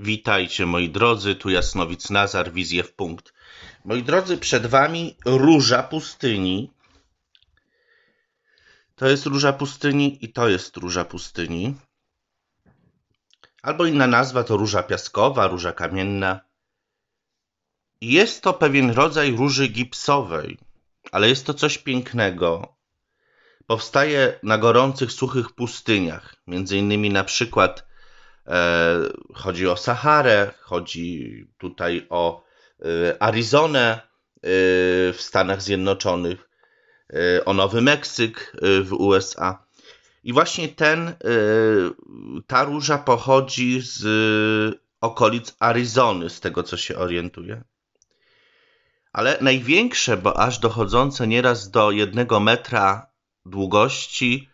Witajcie moi drodzy, tu Jasnowic Nazar, wizję w punkt. Moi drodzy, przed wami Róża Pustyni. To jest Róża Pustyni i to jest Róża Pustyni. Albo inna nazwa to Róża Piaskowa, Róża Kamienna. Jest to pewien rodzaj róży gipsowej, ale jest to coś pięknego. Powstaje na gorących, suchych pustyniach, między innymi na przykład E, chodzi o Saharę, chodzi tutaj o e, Arizonę e, w Stanach Zjednoczonych, o Nowy Meksyk w USA. I właśnie ten, ta róża pochodzi z okolic Arizony, z tego co się orientuję. Ale największe, bo aż dochodzące nieraz do jednego metra długości,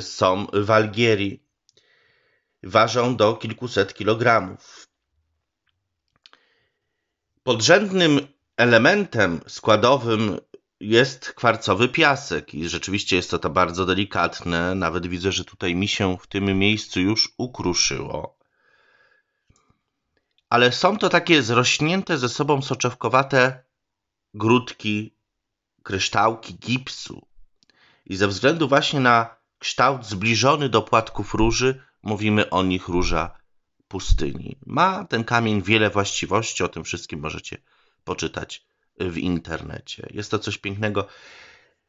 są w Algierii ważą do kilkuset kilogramów. Podrzędnym elementem składowym jest kwarcowy piasek i rzeczywiście jest to, to bardzo delikatne. Nawet widzę, że tutaj mi się w tym miejscu już ukruszyło. Ale są to takie zrośnięte ze sobą soczewkowate grudki, kryształki gipsu. I ze względu właśnie na kształt zbliżony do płatków róży, mówimy o nich róża pustyni. Ma ten kamień wiele właściwości, o tym wszystkim możecie poczytać w internecie. Jest to coś pięknego.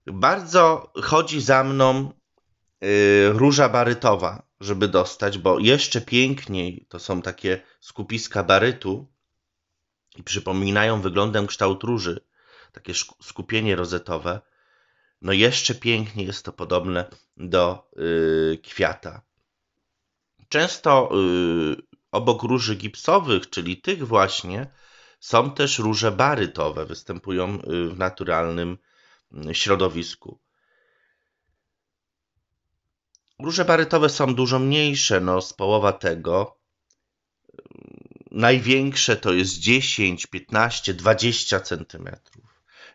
Bardzo chodzi za mną y, róża barytowa, żeby dostać, bo jeszcze piękniej to są takie skupiska barytu i przypominają wyglądem kształt róży, takie skupienie rozetowe. No jeszcze piękniej jest to podobne do y, kwiata. Często y, obok róży gipsowych, czyli tych właśnie, są też róże barytowe, występują y, w naturalnym y, środowisku. Róże barytowe są dużo mniejsze, no z połowa tego. Największe to jest 10, 15, 20 cm.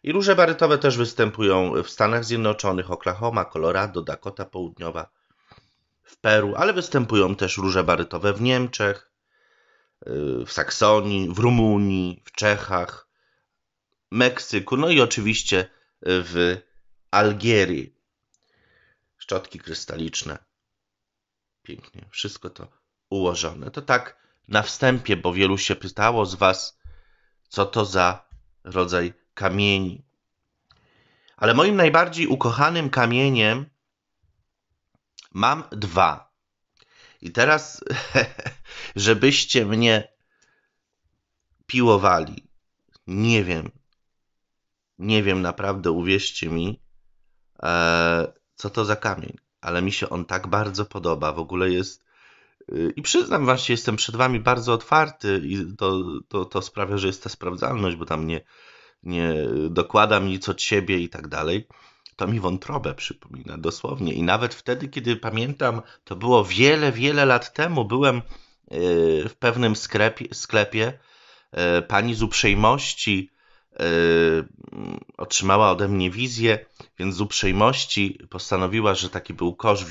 I róże barytowe też występują w Stanach Zjednoczonych, Oklahoma, Colorado, Dakota Południowa, w Peru, ale występują też róże barytowe w Niemczech, y, w Saksonii, w Rumunii, w Czechach, Meksyku, no i oczywiście y, w Algierii. Szczotki krystaliczne. Pięknie, wszystko to ułożone. To tak na wstępie, bo wielu się pytało z Was, co to za rodzaj kamieni. Ale moim najbardziej ukochanym kamieniem Mam dwa. I teraz, żebyście mnie piłowali, nie wiem. Nie wiem, naprawdę, uwierzcie mi, e, co to za kamień. Ale mi się on tak bardzo podoba. W ogóle jest. Y, I przyznam właśnie jestem przed wami bardzo otwarty i to, to, to sprawia, że jest ta sprawdzalność, bo tam nie, nie dokładam nic od siebie i tak dalej to mi wątrobę przypomina, dosłownie. I nawet wtedy, kiedy pamiętam, to było wiele, wiele lat temu, byłem e, w pewnym sklepie, sklepie pani z uprzejmości e, otrzymała ode mnie wizję, więc z uprzejmości postanowiła, że taki był kosz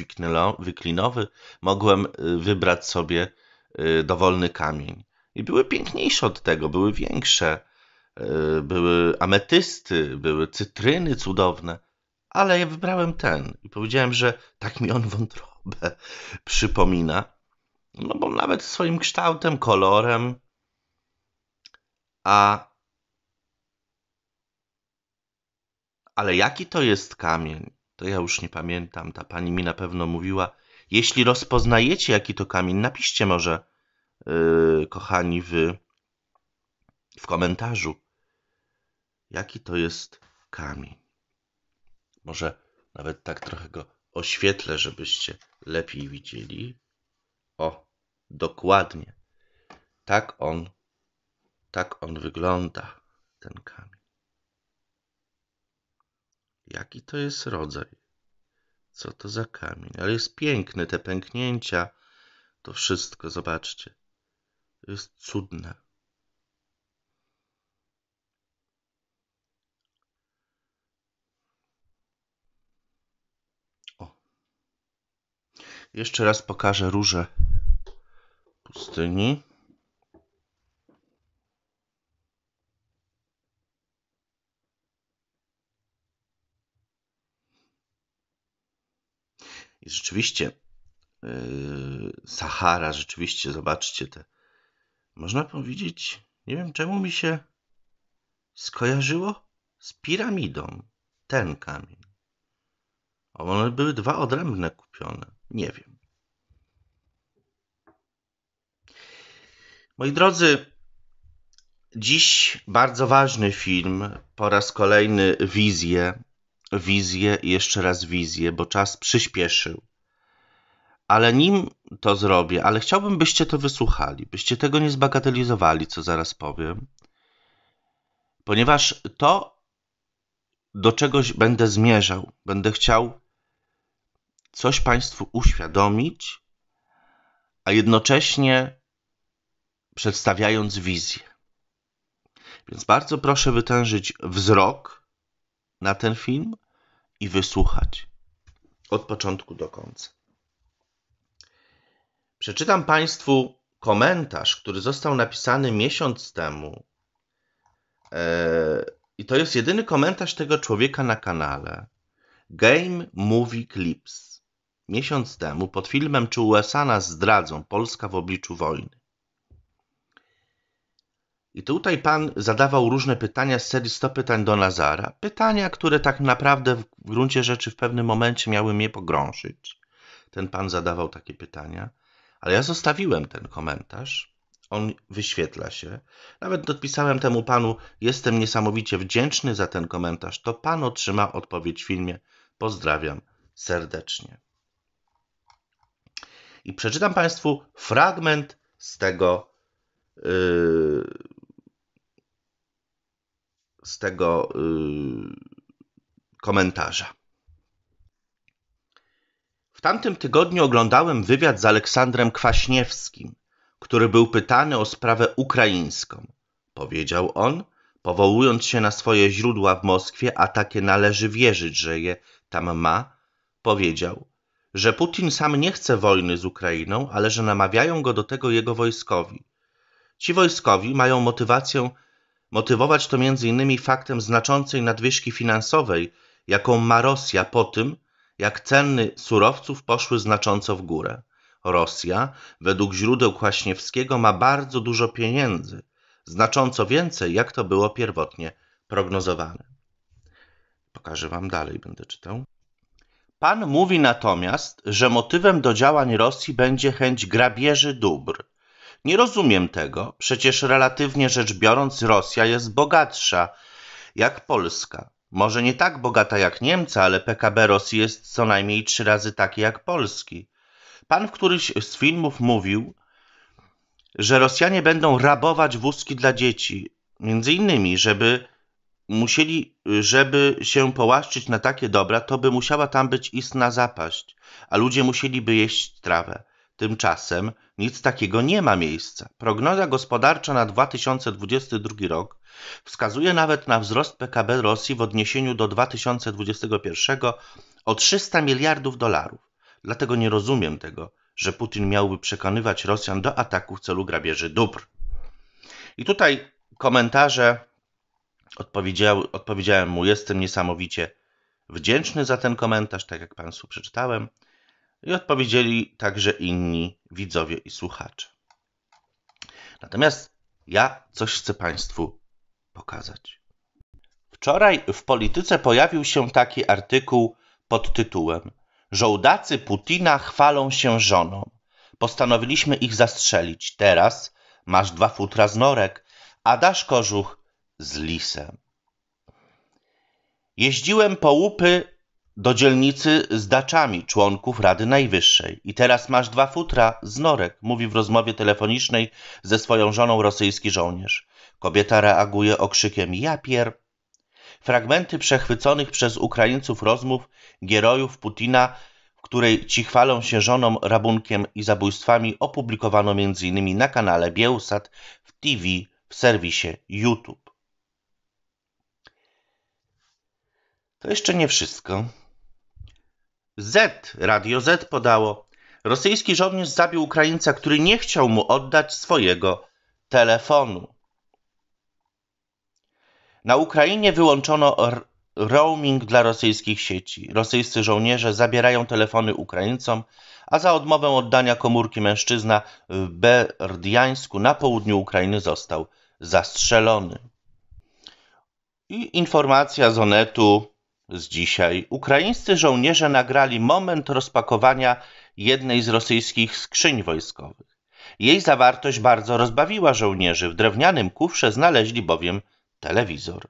wyklinowy mogłem e, wybrać sobie dowolny kamień. I były piękniejsze od tego, były większe, były ametysty, były cytryny cudowne ale ja wybrałem ten i powiedziałem, że tak mi on wątrobę przypomina. No bo nawet swoim kształtem, kolorem, a ale jaki to jest kamień? To ja już nie pamiętam. Ta pani mi na pewno mówiła. Jeśli rozpoznajecie, jaki to kamień, napiszcie może, yy, kochani, wy, w komentarzu, jaki to jest kamień. Może nawet tak trochę go oświetlę, żebyście lepiej widzieli. O, dokładnie. Tak on, tak on wygląda, ten kamień. Jaki to jest rodzaj? Co to za kamień? Ale jest piękny, te pęknięcia, to wszystko, zobaczcie. To jest cudne. Jeszcze raz pokażę róże pustyni. I rzeczywiście yy, Sahara, rzeczywiście zobaczcie te. Można powiedzieć, nie wiem czemu mi się skojarzyło z piramidą ten kamień. One były dwa odrębne kupione. Nie wiem. Moi drodzy, dziś bardzo ważny film, po raz kolejny wizję, wizję i jeszcze raz wizję, bo czas przyspieszył. Ale nim to zrobię, ale chciałbym, byście to wysłuchali, byście tego nie zbagatelizowali, co zaraz powiem, ponieważ to, do czegoś będę zmierzał, będę chciał coś Państwu uświadomić, a jednocześnie przedstawiając wizję. Więc bardzo proszę wytężyć wzrok na ten film i wysłuchać od początku do końca. Przeczytam Państwu komentarz, który został napisany miesiąc temu. E, I to jest jedyny komentarz tego człowieka na kanale. Game Movie Clips Miesiąc temu pod filmem Czy USA nas zdradzą? Polska w obliczu wojny. I tutaj pan zadawał różne pytania z serii 100 pytań do Nazara. Pytania, które tak naprawdę w gruncie rzeczy w pewnym momencie miały mnie pogrążyć. Ten pan zadawał takie pytania, ale ja zostawiłem ten komentarz. On wyświetla się. Nawet dopisałem temu panu: Jestem niesamowicie wdzięczny za ten komentarz. To pan otrzyma odpowiedź w filmie. Pozdrawiam serdecznie i przeczytam Państwu fragment z tego, yy, z tego yy, komentarza. W tamtym tygodniu oglądałem wywiad z Aleksandrem Kwaśniewskim, który był pytany o sprawę ukraińską. Powiedział on, powołując się na swoje źródła w Moskwie, a takie należy wierzyć, że je tam ma, powiedział: że Putin sam nie chce wojny z Ukrainą, ale że namawiają go do tego jego wojskowi. Ci wojskowi mają motywację motywować to m.in. faktem znaczącej nadwyżki finansowej, jaką ma Rosja po tym, jak ceny surowców poszły znacząco w górę. Rosja, według źródeł Kłaśniewskiego, ma bardzo dużo pieniędzy, znacząco więcej, jak to było pierwotnie prognozowane. Pokażę Wam dalej, będę czytał. Pan mówi natomiast, że motywem do działań Rosji będzie chęć grabieży dóbr nie rozumiem tego, przecież relatywnie rzecz biorąc Rosja jest bogatsza jak Polska. Może nie tak bogata jak Niemcy, ale PKB Rosji jest co najmniej trzy razy takie jak Polski. Pan w któryś z filmów mówił, że Rosjanie będą rabować wózki dla dzieci, między innymi, żeby musieli, y, żeby się połaszczyć na takie dobra, to by musiała tam być istna zapaść, a ludzie musieliby jeść trawę. Tymczasem nic takiego nie ma miejsca. Prognoza gospodarcza na 2022 rok wskazuje nawet na wzrost PKB Rosji w odniesieniu do 2021 o 300 miliardów dolarów. Dlatego nie rozumiem tego, że Putin miałby przekonywać Rosjan do ataku w celu grabieży dóbr. I tutaj komentarze odpowiedziałem mu, jestem niesamowicie wdzięczny za ten komentarz, tak jak Państwu przeczytałem. I odpowiedzieli także inni widzowie i słuchacze. Natomiast ja coś chcę Państwu pokazać. Wczoraj w polityce pojawił się taki artykuł pod tytułem Żołdacy Putina chwalą się żoną. Postanowiliśmy ich zastrzelić. Teraz masz dwa futra z norek, a dasz kożuch z lisem. Jeździłem po łupy do dzielnicy z daczami członków Rady Najwyższej. I teraz masz dwa futra z norek, mówi w rozmowie telefonicznej ze swoją żoną rosyjski żołnierz. Kobieta reaguje okrzykiem ja pier. Fragmenty przechwyconych przez Ukraińców rozmów gierojów Putina, w której ci chwalą się żoną, rabunkiem i zabójstwami opublikowano m.in. na kanale Bielsat w TV w serwisie YouTube. To jeszcze nie wszystko. Z, Radio Z podało. Rosyjski żołnierz zabił Ukraińca, który nie chciał mu oddać swojego telefonu. Na Ukrainie wyłączono roaming dla rosyjskich sieci. Rosyjscy żołnierze zabierają telefony Ukraińcom, a za odmowę oddania komórki mężczyzna w Berdiańsku na południu Ukrainy został zastrzelony. I informacja z Onetu z dzisiaj ukraińscy żołnierze nagrali moment rozpakowania jednej z rosyjskich skrzyń wojskowych. Jej zawartość bardzo rozbawiła żołnierzy. W drewnianym kufrze znaleźli bowiem telewizor.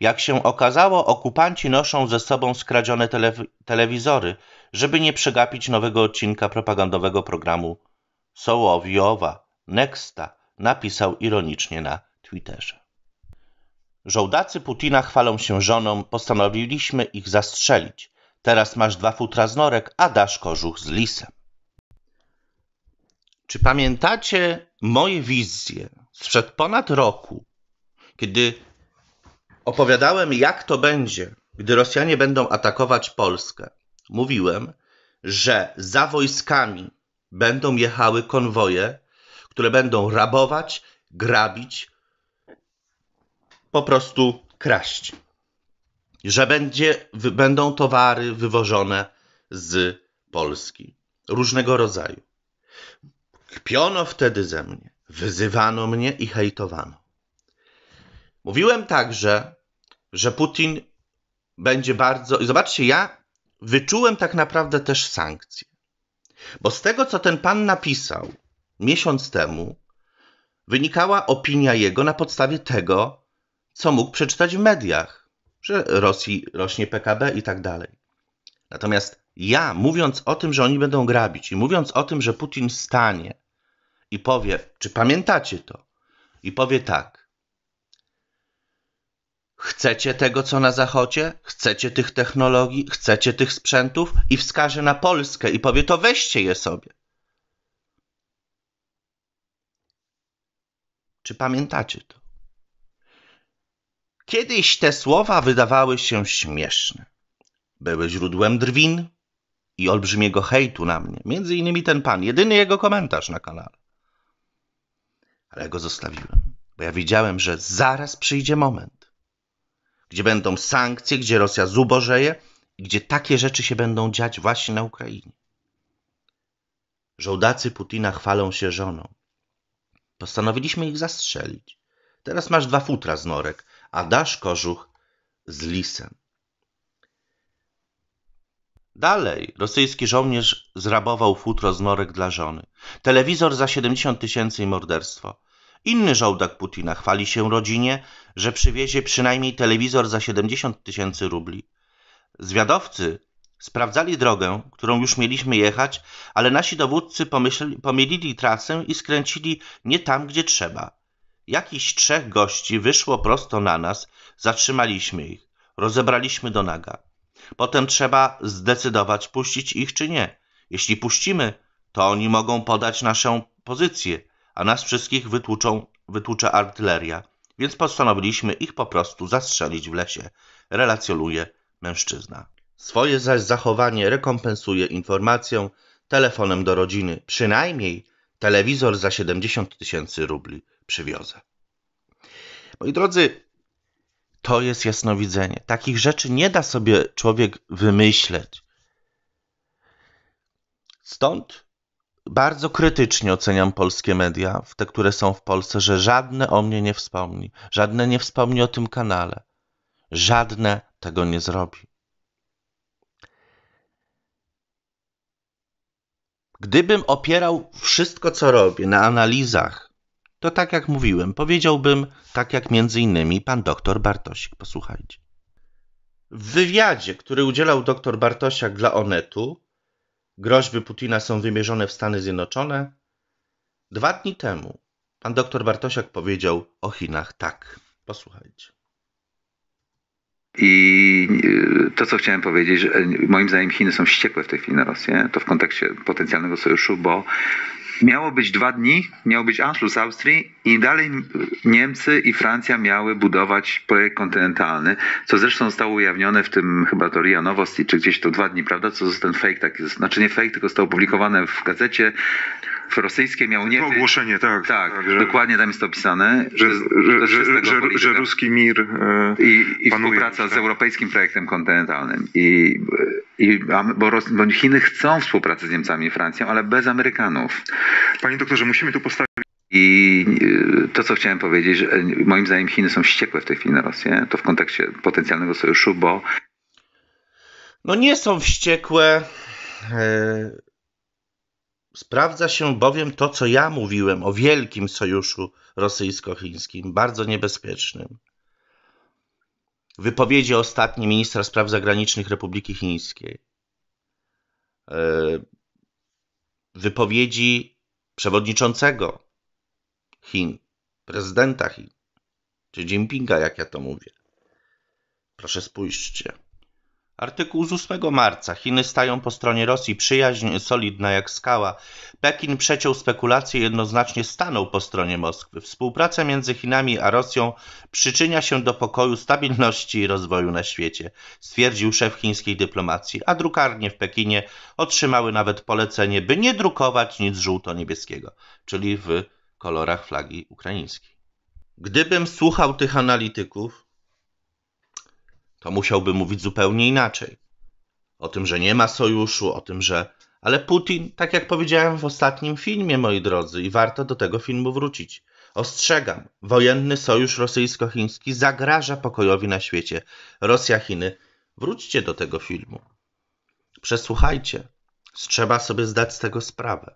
Jak się okazało, okupanci noszą ze sobą skradzione telewizory, żeby nie przegapić nowego odcinka propagandowego programu Sołowiowa Nexta, napisał ironicznie na Twitterze. Żołdacy Putina chwalą się żoną, postanowiliśmy ich zastrzelić. Teraz masz dwa futra z norek, a dasz kożuch z lisem. Czy pamiętacie moje wizje sprzed ponad roku, kiedy opowiadałem, jak to będzie, gdy Rosjanie będą atakować Polskę? Mówiłem, że za wojskami będą jechały konwoje, które będą rabować, grabić, po prostu kraść. Że będzie, będą towary wywożone z Polski różnego rodzaju. Kpiono wtedy ze mnie, wyzywano mnie i hejtowano. Mówiłem także, że Putin będzie bardzo. I zobaczcie, ja wyczułem tak naprawdę też sankcje. Bo z tego, co ten pan napisał miesiąc temu, wynikała opinia jego na podstawie tego, co mógł przeczytać w mediach, że Rosji rośnie PKB i tak dalej. Natomiast ja, mówiąc o tym, że oni będą grabić i mówiąc o tym, że Putin stanie i powie, czy pamiętacie to, i powie tak. Chcecie tego, co na zachodzie? Chcecie tych technologii? Chcecie tych sprzętów? I wskaże na Polskę i powie to weźcie je sobie. Czy pamiętacie to? Kiedyś te słowa wydawały się śmieszne. Były źródłem drwin i olbrzymiego hejtu na mnie. Między innymi ten pan, jedyny jego komentarz na kanale. Ale go zostawiłem, bo ja wiedziałem, że zaraz przyjdzie moment, gdzie będą sankcje, gdzie Rosja zubożeje i gdzie takie rzeczy się będą dziać właśnie na Ukrainie. Żołdacy Putina chwalą się żoną. Postanowiliśmy ich zastrzelić. Teraz masz dwa futra z norek a Dasz Kożuch z Lisem. Dalej rosyjski żołnierz zrabował futro z norek dla żony. Telewizor za 70 tysięcy i morderstwo. Inny żołdak Putina chwali się rodzinie, że przywiezie przynajmniej telewizor za 70 tysięcy rubli. Zwiadowcy sprawdzali drogę, którą już mieliśmy jechać, ale nasi dowódcy pomylili trasę i skręcili nie tam, gdzie trzeba. Jakiś trzech gości wyszło prosto na nas, zatrzymaliśmy ich, rozebraliśmy do naga. Potem trzeba zdecydować, puścić ich czy nie. Jeśli puścimy, to oni mogą podać naszą pozycję, a nas wszystkich wytłuczą, wytłucza artyleria, więc postanowiliśmy ich po prostu zastrzelić w lesie, relacjonuje mężczyzna. Swoje zaś zachowanie rekompensuje informacją telefonem do rodziny, przynajmniej telewizor za 70 tysięcy rubli przywiozę. Moi drodzy, to jest jasnowidzenie. Takich rzeczy nie da sobie człowiek wymyśleć. Stąd bardzo krytycznie oceniam polskie media, te, które są w Polsce, że żadne o mnie nie wspomni, żadne nie wspomni o tym kanale, żadne tego nie zrobi. Gdybym opierał wszystko, co robię, na analizach to tak jak mówiłem, powiedziałbym tak jak między innymi pan doktor Bartosik. Posłuchajcie. W wywiadzie, który udzielał dr Bartosiak dla Onetu, groźby Putina są wymierzone w Stany Zjednoczone. Dwa dni temu pan doktor Bartosiak powiedział o Chinach tak. Posłuchajcie. I e, to, co chciałem powiedzieć, że e, moim zdaniem Chiny są wściekłe w tej chwili na Rosję, to w kontekście potencjalnego sojuszu, bo miało być dwa dni, miał być Anschluss Austrii i dalej Niemcy i Francja miały budować projekt kontynentalny, co zresztą zostało ujawnione w tym chyba to RIA Nowosti, czy gdzieś to dwa dni, prawda, co ten fake, taki, znaczy nie fake, tylko został opublikowany w gazecie, rosyjskie miał nie. To no, ogłoszenie, tak. Tak, tak że, dokładnie tam jest to opisane. Że, że, że, że, że ruski mir. E, I, i panuje, współpraca tak. z europejskim projektem kontynentalnym. I, i, bo, Ros, bo Chiny chcą współpracy z Niemcami i Francją, ale bez Amerykanów. Panie doktorze, musimy tu postawić. I e, to, co chciałem powiedzieć, że e, moim zdaniem Chiny są wściekłe w tej chwili na Rosję, to w kontekście potencjalnego sojuszu, bo. No nie są wściekłe. E, Sprawdza się bowiem to, co ja mówiłem o wielkim sojuszu rosyjsko-chińskim, bardzo niebezpiecznym. Wypowiedzi ostatni ministra spraw zagranicznych Republiki Chińskiej. E, wypowiedzi przewodniczącego Chin, prezydenta Chin, czy Jinpinga, jak ja to mówię. Proszę spójrzcie. Artykuł z 8 marca. Chiny stają po stronie Rosji. Przyjaźń solidna jak skała. Pekin przeciął spekulacje i jednoznacznie stanął po stronie Moskwy. Współpraca między Chinami a Rosją przyczynia się do pokoju, stabilności i rozwoju na świecie, stwierdził szef chińskiej dyplomacji, a drukarnie w Pekinie otrzymały nawet polecenie, by nie drukować nic żółto-niebieskiego, czyli w kolorach flagi ukraińskiej. Gdybym słuchał tych analityków, to musiałby mówić zupełnie inaczej. O tym, że nie ma sojuszu, o tym, że. Ale Putin, tak jak powiedziałem w ostatnim filmie, moi drodzy, i warto do tego filmu wrócić. Ostrzegam, wojenny sojusz rosyjsko-chiński zagraża pokojowi na świecie. Rosja, Chiny, wróćcie do tego filmu. Przesłuchajcie. Trzeba sobie zdać z tego sprawę.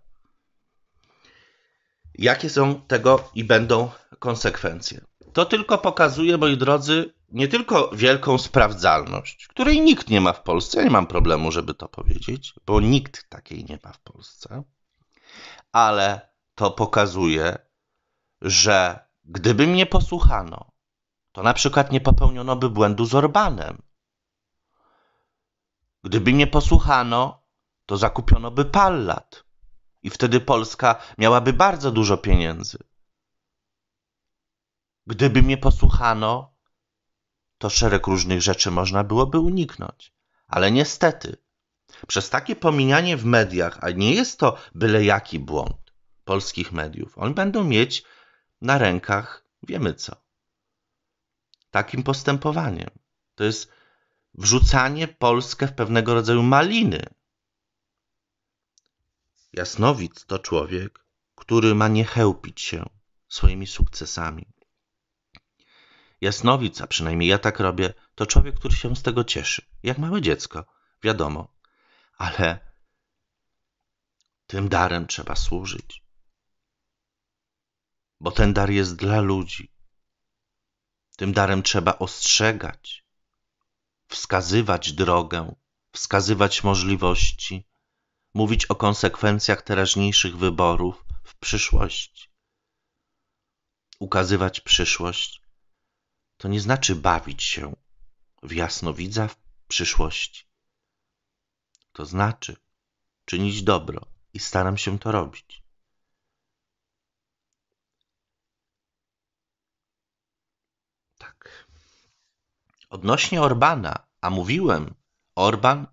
Jakie są tego i będą konsekwencje? To tylko pokazuje, moi drodzy, nie tylko wielką sprawdzalność, której nikt nie ma w Polsce, ja nie mam problemu, żeby to powiedzieć, bo nikt takiej nie ma w Polsce, ale to pokazuje, że gdyby mnie posłuchano, to na przykład nie popełniono by błędu z Orbanem. Gdyby mnie posłuchano, to zakupiono by Pallat i wtedy Polska miałaby bardzo dużo pieniędzy. Gdyby mnie posłuchano, to szereg różnych rzeczy można byłoby uniknąć. Ale niestety, przez takie pomijanie w mediach, a nie jest to byle jaki błąd polskich mediów, oni będą mieć na rękach wiemy co. Takim postępowaniem. To jest wrzucanie Polskę w pewnego rodzaju maliny. Jasnowic to człowiek, który ma nie chełpić się swoimi sukcesami jasnowic, a przynajmniej ja tak robię, to człowiek, który się z tego cieszy. Jak małe dziecko, wiadomo. Ale tym darem trzeba służyć. Bo ten dar jest dla ludzi. Tym darem trzeba ostrzegać, wskazywać drogę, wskazywać możliwości, mówić o konsekwencjach teraźniejszych wyborów w przyszłości, ukazywać przyszłość to nie znaczy bawić się w jasnowidza w przyszłości. To znaczy czynić dobro i staram się to robić. Tak. Odnośnie Orbana, a mówiłem, Orban,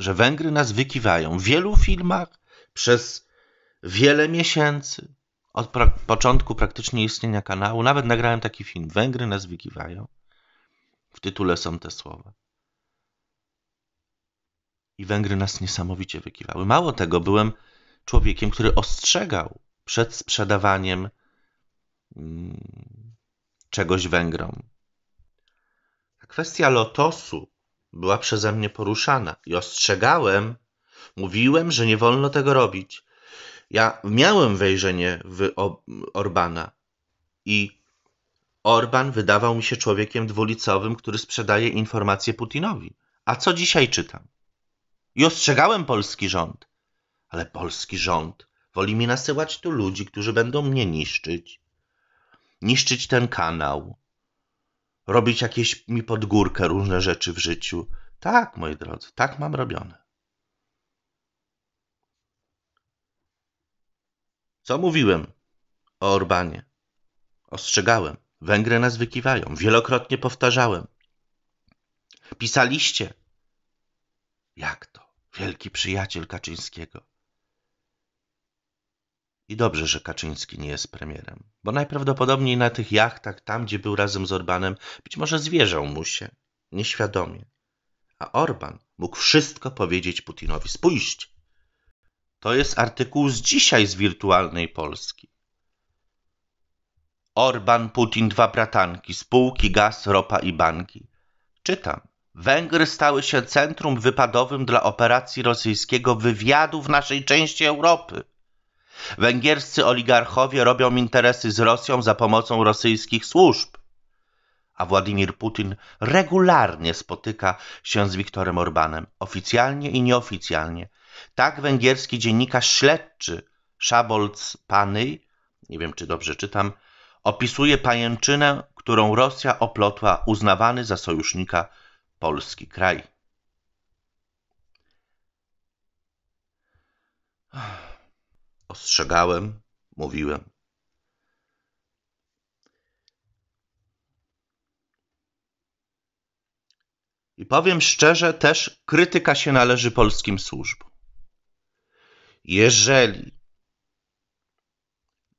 że Węgry nas wykiwają w wielu filmach przez wiele miesięcy od pra początku praktycznie istnienia kanału. Nawet nagrałem taki film. Węgry nas wykiwają. W tytule są te słowa. I Węgry nas niesamowicie wykiwały. Mało tego, byłem człowiekiem, który ostrzegał przed sprzedawaniem mm, czegoś Węgrom. Kwestia lotosu była przeze mnie poruszana i ostrzegałem, mówiłem, że nie wolno tego robić, ja miałem wejrzenie w Orbana i Orban wydawał mi się człowiekiem dwulicowym, który sprzedaje informacje Putinowi. A co dzisiaj czytam? I ostrzegałem polski rząd, ale polski rząd woli mi nasyłać tu ludzi, którzy będą mnie niszczyć, niszczyć ten kanał, robić jakieś mi pod górkę różne rzeczy w życiu. Tak, moi drodzy, tak mam robione. Co mówiłem o Orbanie? Ostrzegałem. Węgry nas wykiwają. Wielokrotnie powtarzałem. Pisaliście. Jak to? Wielki przyjaciel Kaczyńskiego. I dobrze, że Kaczyński nie jest premierem, bo najprawdopodobniej na tych jachtach, tam gdzie był razem z Orbanem, być może zwierzał mu się, nieświadomie. A Orban mógł wszystko powiedzieć Putinowi. Spójrzcie, to jest artykuł z dzisiaj z Wirtualnej Polski. Orban, Putin, dwa bratanki, spółki, gaz, ropa i banki. Czytam. Węgry stały się centrum wypadowym dla operacji rosyjskiego wywiadu w naszej części Europy. Węgierscy oligarchowie robią interesy z Rosją za pomocą rosyjskich służb. A Władimir Putin regularnie spotyka się z Wiktorem Orbanem, oficjalnie i nieoficjalnie, tak węgierski dziennikarz śledczy Szabolc Pany, nie wiem czy dobrze czytam, opisuje pajęczynę, którą Rosja oplotła uznawany za sojusznika polski kraj. Ostrzegałem, mówiłem. I powiem szczerze, też krytyka się należy polskim służbom jeżeli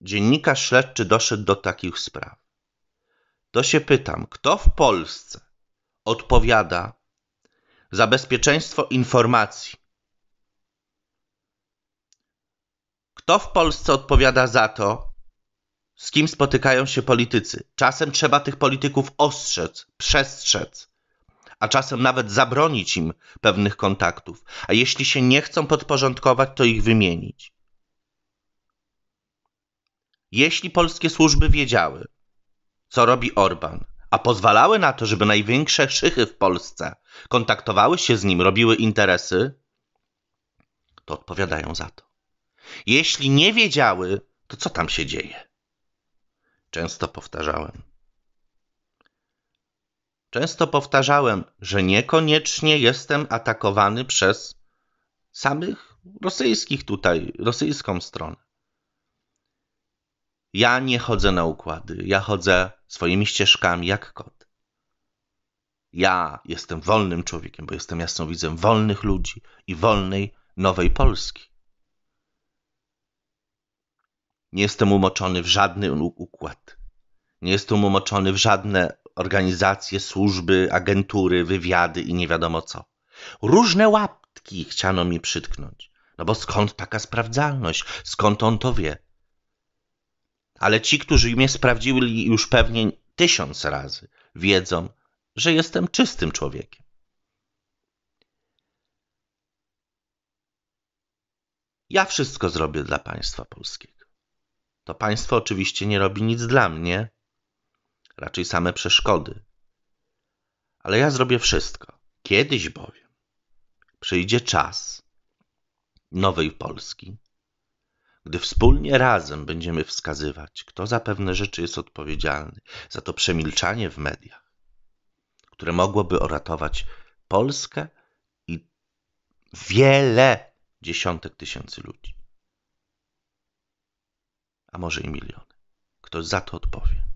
dziennikarz śledczy doszedł do takich spraw, to się pytam, kto w Polsce odpowiada za bezpieczeństwo informacji? Kto w Polsce odpowiada za to, z kim spotykają się politycy? Czasem trzeba tych polityków ostrzec, przestrzec a czasem nawet zabronić im pewnych kontaktów, a jeśli się nie chcą podporządkować, to ich wymienić. Jeśli polskie służby wiedziały, co robi Orban, a pozwalały na to, żeby największe szychy w Polsce kontaktowały się z nim, robiły interesy, to odpowiadają za to. Jeśli nie wiedziały, to co tam się dzieje? Często powtarzałem. Często powtarzałem, że niekoniecznie jestem atakowany przez samych rosyjskich tutaj, rosyjską stronę. Ja nie chodzę na układy, ja chodzę swoimi ścieżkami jak kot. Ja jestem wolnym człowiekiem, bo jestem jasnowidzem wolnych ludzi i wolnej nowej Polski. Nie jestem umoczony w żadny układ. Nie jestem umoczony w żadne organizacje, służby, agentury, wywiady i nie wiadomo co. Różne łapki chciano mi przytknąć. No bo skąd taka sprawdzalność? Skąd on to wie? Ale ci, którzy mnie sprawdzili już pewnie tysiąc razy, wiedzą, że jestem czystym człowiekiem. Ja wszystko zrobię dla państwa polskiego. To państwo oczywiście nie robi nic dla mnie, raczej same przeszkody. Ale ja zrobię wszystko. Kiedyś bowiem przyjdzie czas nowej Polski, gdy wspólnie razem będziemy wskazywać, kto za pewne rzeczy jest odpowiedzialny, za to przemilczanie w mediach, które mogłoby uratować Polskę i wiele dziesiątek tysięcy ludzi. A może i miliony. Ktoś za to odpowie.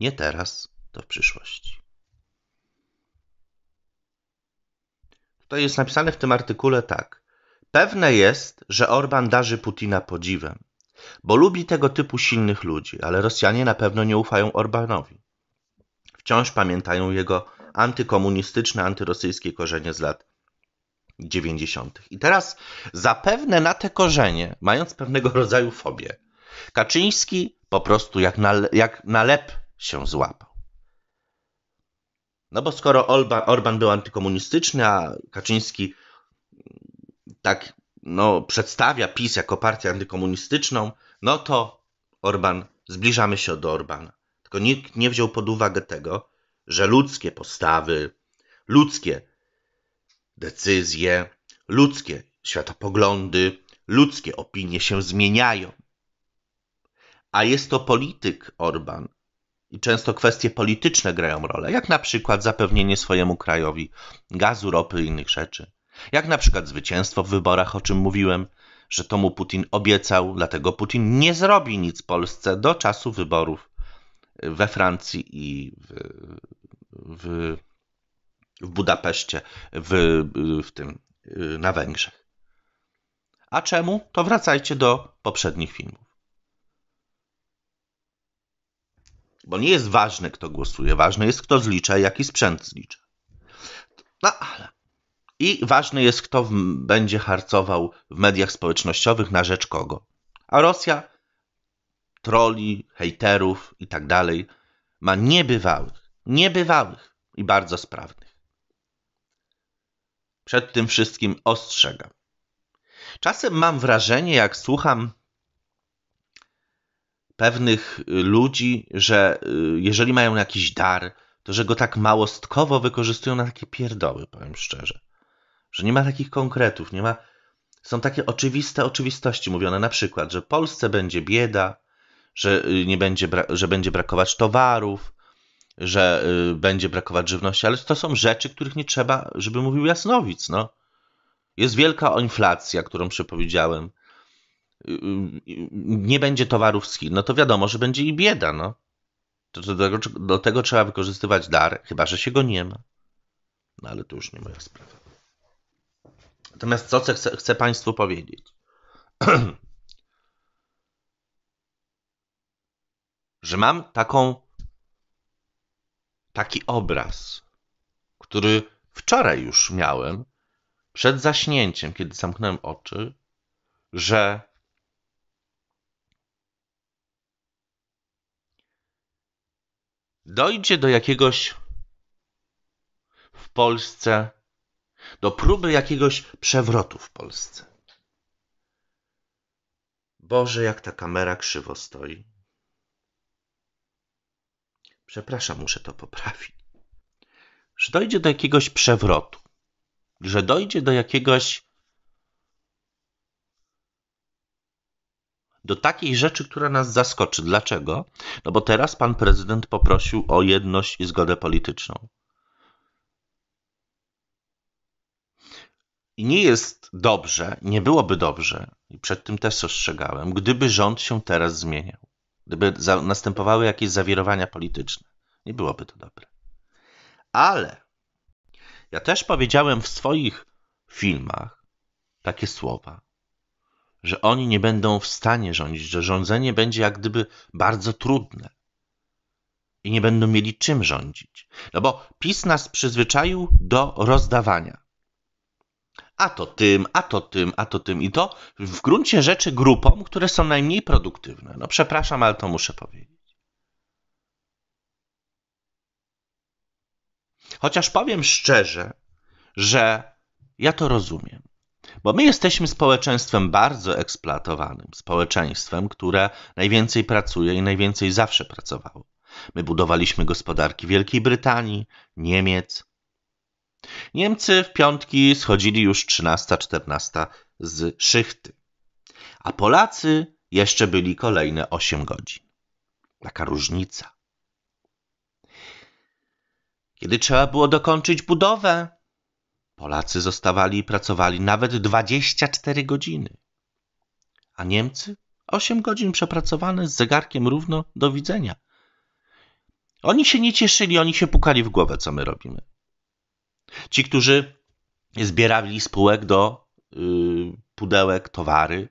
Nie teraz, to w przyszłości. Tutaj jest napisane w tym artykule tak. Pewne jest, że Orban darzy Putina podziwem, bo lubi tego typu silnych ludzi, ale Rosjanie na pewno nie ufają Orbanowi. Wciąż pamiętają jego antykomunistyczne, antyrosyjskie korzenie z lat 90. I teraz zapewne na te korzenie, mając pewnego rodzaju fobię, Kaczyński po prostu jak, na, jak nalep się złapał. No bo skoro Orban był antykomunistyczny, a Kaczyński tak no, przedstawia PiS jako partię antykomunistyczną, no to Orban, zbliżamy się do Orbana. Tylko nikt nie wziął pod uwagę tego, że ludzkie postawy, ludzkie decyzje, ludzkie światopoglądy, ludzkie opinie się zmieniają. A jest to polityk Orban, i często kwestie polityczne grają rolę, jak na przykład zapewnienie swojemu krajowi gazu, ropy i innych rzeczy. Jak na przykład zwycięstwo w wyborach, o czym mówiłem, że to mu Putin obiecał, dlatego Putin nie zrobi nic Polsce do czasu wyborów y, we Francji i w, w, w Budapeszcie, w, w tym, y, na Węgrzech. A czemu? To wracajcie do poprzednich filmów. Bo nie jest ważne, kto głosuje, ważne jest, kto zlicza, jaki sprzęt zlicza. No ale. I ważne jest, kto w, będzie harcował w mediach społecznościowych na rzecz kogo. A Rosja troli, hejterów i tak dalej ma niebywałych, niebywałych i bardzo sprawnych. Przed tym wszystkim ostrzegam. Czasem mam wrażenie, jak słucham pewnych y, ludzi, że y, jeżeli mają jakiś dar, to że go tak małostkowo wykorzystują na takie pierdoły, powiem szczerze. Że nie ma takich konkretów, nie ma. Są takie oczywiste oczywistości mówione, na przykład, że Polsce będzie bieda, że, y, nie będzie, że będzie brakować towarów, że będzie brakować żywności, ale to są rzeczy, których nie trzeba, żeby mówił Jasnowic. No. Jest wielka inflacja, którą przepowiedziałem Y, y, nie będzie towarów z Chin, no to wiadomo, że będzie i bieda, no. Do tego, do tego trzeba wykorzystywać dar, chyba że się go nie ma. No ale to już nie moja sprawa. Natomiast co chcę, chcę Państwu powiedzieć? że mam taką taki obraz, który wczoraj już miałem przed zaśnięciem, kiedy zamknąłem oczy, że dojdzie do jakiegoś w Polsce, do próby jakiegoś przewrotu w Polsce. Boże, jak ta kamera krzywo stoi. Przepraszam, muszę to poprawić. Że dojdzie do jakiegoś przewrotu, że dojdzie do jakiegoś do takiej rzeczy, która nas zaskoczy. Dlaczego? No bo teraz pan prezydent poprosił o jedność i zgodę polityczną. I nie jest dobrze, nie byłoby dobrze, i przed tym też ostrzegałem, gdyby rząd się teraz zmieniał, gdyby następowały jakieś zawirowania polityczne. Nie byłoby to dobre. Ale ja też powiedziałem w swoich filmach takie słowa, że oni nie będą w stanie rządzić, że rządzenie będzie jak gdyby bardzo trudne i nie będą mieli czym rządzić. No bo PiS nas przyzwyczaił do rozdawania. A to tym, a to tym, a to tym i to w gruncie rzeczy grupom, które są najmniej produktywne. No przepraszam, ale to muszę powiedzieć. Chociaż powiem szczerze, że ja to rozumiem. Bo my jesteśmy społeczeństwem bardzo eksploatowanym, społeczeństwem, które najwięcej pracuje i najwięcej zawsze pracowało. My budowaliśmy gospodarki Wielkiej Brytanii, Niemiec. Niemcy w piątki schodzili już 13-14 z szychty, a Polacy jeszcze byli kolejne 8 godzin. Taka różnica. Kiedy trzeba było dokończyć budowę, Polacy zostawali i pracowali nawet 24 godziny, a Niemcy 8 godzin przepracowane z zegarkiem równo do widzenia. Oni się nie cieszyli, oni się pukali w głowę, co my robimy. Ci, którzy zbierali spółek do yy, pudełek, towary,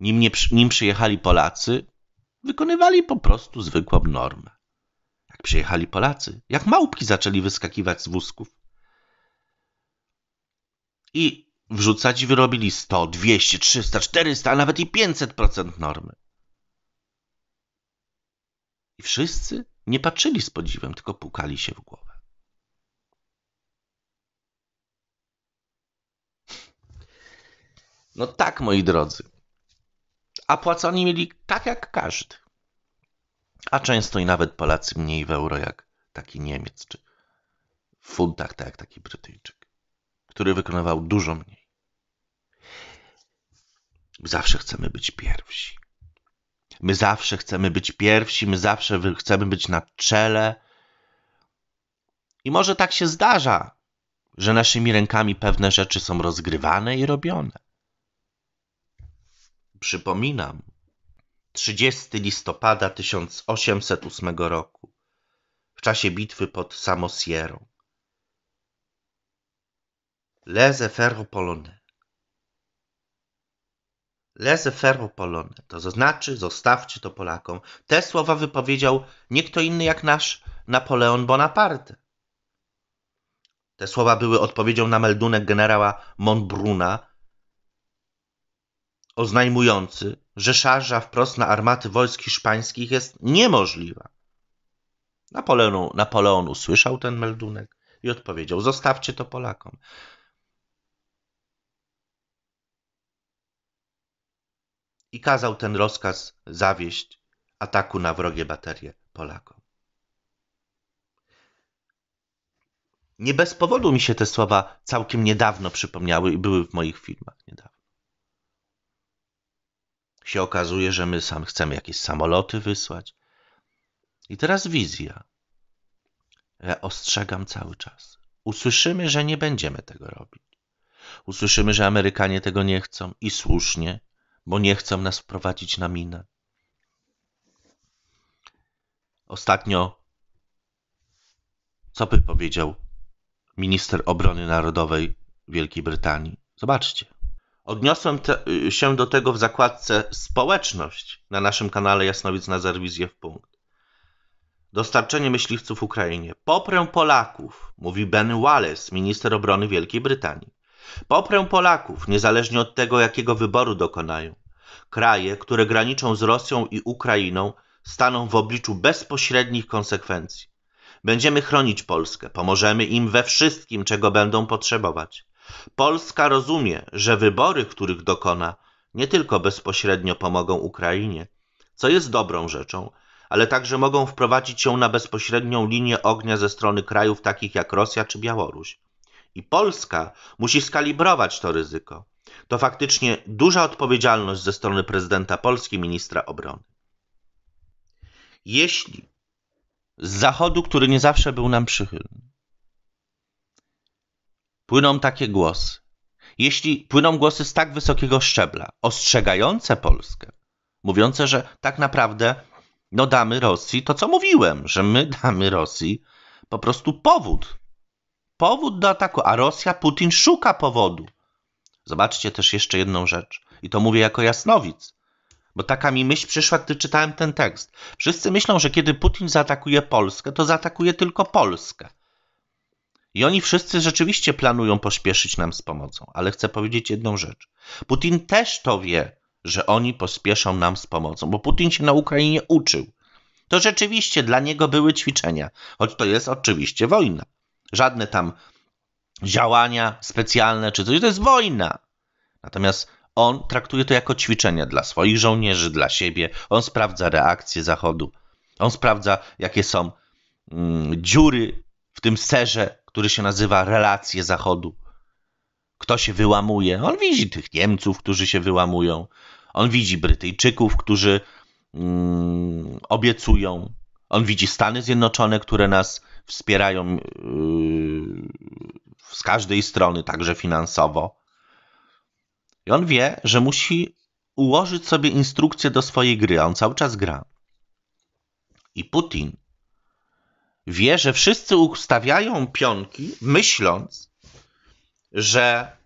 nim, nie, nim przyjechali Polacy, wykonywali po prostu zwykłą normę przyjechali Polacy, jak małpki zaczęli wyskakiwać z wózków. I wrzucać i wyrobili 100, 200, 300, 400, a nawet i 500% normy. I wszyscy nie patrzyli z podziwem, tylko pukali się w głowę. No tak, moi drodzy. A płaconi mieli tak jak każdy a często i nawet Polacy mniej w euro jak taki Niemiec, czy w funtach tak jak taki Brytyjczyk, który wykonywał dużo mniej. Zawsze chcemy być pierwsi. My zawsze chcemy być pierwsi, my zawsze chcemy być na czele. I może tak się zdarza, że naszymi rękami pewne rzeczy są rozgrywane i robione. Przypominam, 30 listopada 1808 roku, w czasie bitwy pod Samosierą. Les Ferro Polonais. Les Ferro Polonais, to znaczy zostawcie to Polakom. Te słowa wypowiedział nie kto inny jak nasz Napoleon Bonaparte. Te słowa były odpowiedzią na meldunek generała Montbruna, oznajmujący, że szarża wprost na armaty wojsk hiszpańskich jest niemożliwa. Napoleon, Napoleon usłyszał ten meldunek i odpowiedział: Zostawcie to Polakom. I kazał ten rozkaz zawieść ataku na wrogie baterie Polakom. Nie bez powodu mi się te słowa całkiem niedawno przypomniały i były w moich filmach niedawno się okazuje, że my sam chcemy jakieś samoloty wysłać. I teraz wizja. Ja ostrzegam cały czas. Usłyszymy, że nie będziemy tego robić. Usłyszymy, że Amerykanie tego nie chcą i słusznie, bo nie chcą nas wprowadzić na minę. Ostatnio, co by powiedział minister obrony narodowej Wielkiej Brytanii? Zobaczcie. Odniosłem te, y, się do tego w zakładce Społeczność na naszym kanale Jasnowic na Zerwizję w punkt. Dostarczenie myśliwców Ukrainie. Poprę Polaków, mówi Ben Wallace, minister obrony Wielkiej Brytanii. Poprę Polaków, niezależnie od tego, jakiego wyboru dokonają. Kraje, które graniczą z Rosją i Ukrainą, staną w obliczu bezpośrednich konsekwencji. Będziemy chronić Polskę, pomożemy im we wszystkim, czego będą potrzebować. Polska rozumie, że wybory, których dokona, nie tylko bezpośrednio pomogą Ukrainie, co jest dobrą rzeczą, ale także mogą wprowadzić ją na bezpośrednią linię ognia ze strony krajów takich jak Rosja czy Białoruś. I Polska musi skalibrować to ryzyko. To faktycznie duża odpowiedzialność ze strony prezydenta Polski, ministra obrony. Jeśli z zachodu, który nie zawsze był nam przychylny, płyną takie głosy. Jeśli płyną głosy z tak wysokiego szczebla, ostrzegające Polskę, mówiące, że tak naprawdę no damy Rosji to, co mówiłem, że my damy Rosji po prostu powód. Powód do ataku, a Rosja, Putin szuka powodu. Zobaczcie też jeszcze jedną rzecz, i to mówię jako jasnowic, bo taka mi myśl przyszła, gdy czytałem ten tekst. Wszyscy myślą, że kiedy Putin zaatakuje Polskę, to zaatakuje tylko Polskę. I oni wszyscy rzeczywiście planują pośpieszyć nam z pomocą, ale chcę powiedzieć jedną rzecz. Putin też to wie, że oni pospieszą nam z pomocą, bo Putin się na Ukrainie uczył. To rzeczywiście dla niego były ćwiczenia, choć to jest oczywiście wojna. Żadne tam działania specjalne czy coś, to jest wojna. Natomiast on traktuje to jako ćwiczenia dla swoich żołnierzy, dla siebie. On sprawdza reakcję Zachodu. On sprawdza, jakie są mm, dziury w tym serze który się nazywa Relacje Zachodu. Kto się wyłamuje? On widzi tych Niemców, którzy się wyłamują. On widzi Brytyjczyków, którzy mm, obiecują. On widzi Stany Zjednoczone, które nas wspierają yy, z każdej strony, także finansowo. I on wie, że musi ułożyć sobie instrukcję do swojej gry. On cały czas gra. I Putin wie, że wszyscy ustawiają pionki, myśląc, że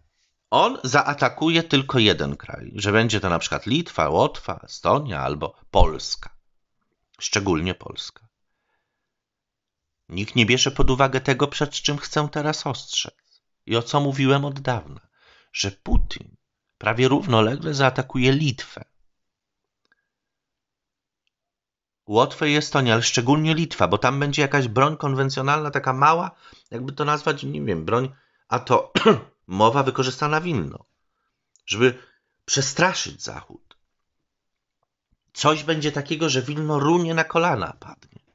on zaatakuje tylko jeden kraj, że będzie to na przykład Litwa, Łotwa, Estonia albo Polska. Szczególnie Polska. Nikt nie bierze pod uwagę tego, przed czym chcę teraz ostrzec. I o co mówiłem od dawna, że Putin prawie równolegle zaatakuje Litwę Łotwę i Estonię, ale szczególnie Litwa, bo tam będzie jakaś broń konwencjonalna, taka mała, jakby to nazwać, nie wiem, broń mowa wykorzystana winno, żeby przestraszyć Zachód. Coś będzie takiego, że Wilno runie na kolana padnie.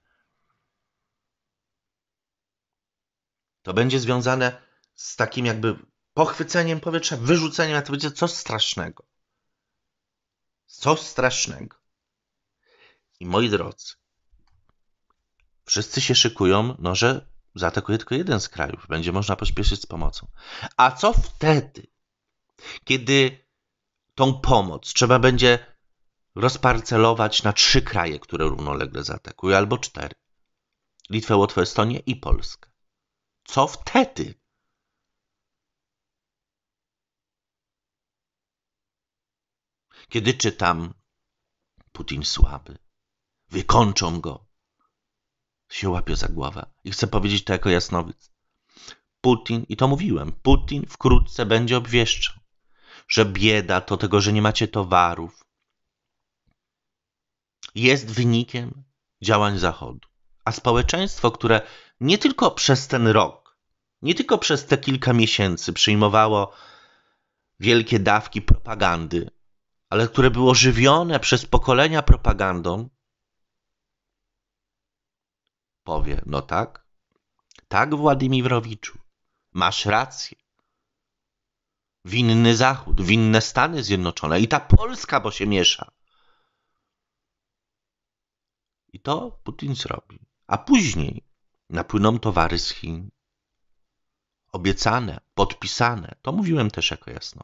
To będzie związane z takim jakby pochwyceniem powietrza, wyrzuceniem, a to będzie coś strasznego. Coś strasznego. I moi drodzy, wszyscy się szykują, no że zaatakuje tylko jeden z krajów. Będzie można pośpieszyć z pomocą. A co wtedy, kiedy tą pomoc trzeba będzie rozparcelować na trzy kraje, które równolegle zaatakują, albo cztery? Litwę, Łotwę, Estonię i Polskę. Co wtedy? Kiedy czytam Putin słaby, Wykończą go. Się łapie za głowę i chcę powiedzieć to jako jasnowic. Putin, i to mówiłem, Putin wkrótce będzie obwieszczał, że bieda to tego, że nie macie towarów, jest wynikiem działań Zachodu. A społeczeństwo, które nie tylko przez ten rok, nie tylko przez te kilka miesięcy przyjmowało wielkie dawki propagandy, ale które było żywione przez pokolenia propagandą, powie: No tak, tak, Władimirowiczu, masz rację. Winny Zachód, winne Stany Zjednoczone i ta Polska, bo się miesza. I to Putin zrobi. A później napłyną towary z Chin. Obiecane, podpisane. To mówiłem też jako jasno.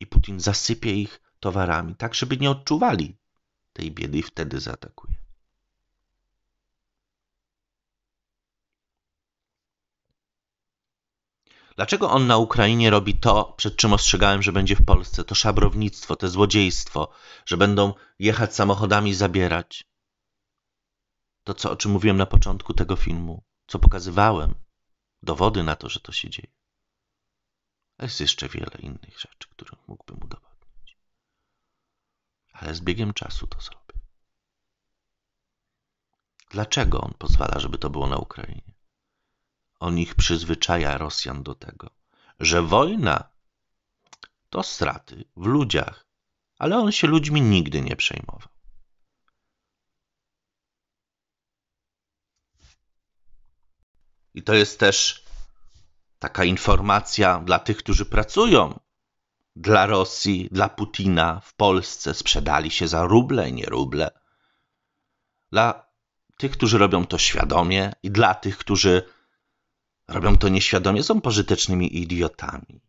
I Putin zasypie ich towarami, tak żeby nie odczuwali tej biedy i wtedy zaatakuje. Dlaczego on na Ukrainie robi to, przed czym ostrzegałem, że będzie w Polsce? To szabrownictwo, to złodziejstwo, że będą jechać samochodami i zabierać. To, co, o czym mówiłem na początku tego filmu, co pokazywałem, dowody na to, że to się dzieje. Jest jeszcze wiele innych rzeczy, których mógłbym udowodnić. Ale z biegiem czasu to zrobię. Dlaczego on pozwala, żeby to było na Ukrainie? On ich przyzwyczaja, Rosjan, do tego, że wojna to straty w ludziach, ale on się ludźmi nigdy nie przejmował. I to jest też taka informacja dla tych, którzy pracują dla Rosji, dla Putina w Polsce, sprzedali się za ruble i nie ruble. Dla tych, którzy robią to świadomie i dla tych, którzy Robią to nieświadomie, są pożytecznymi idiotami.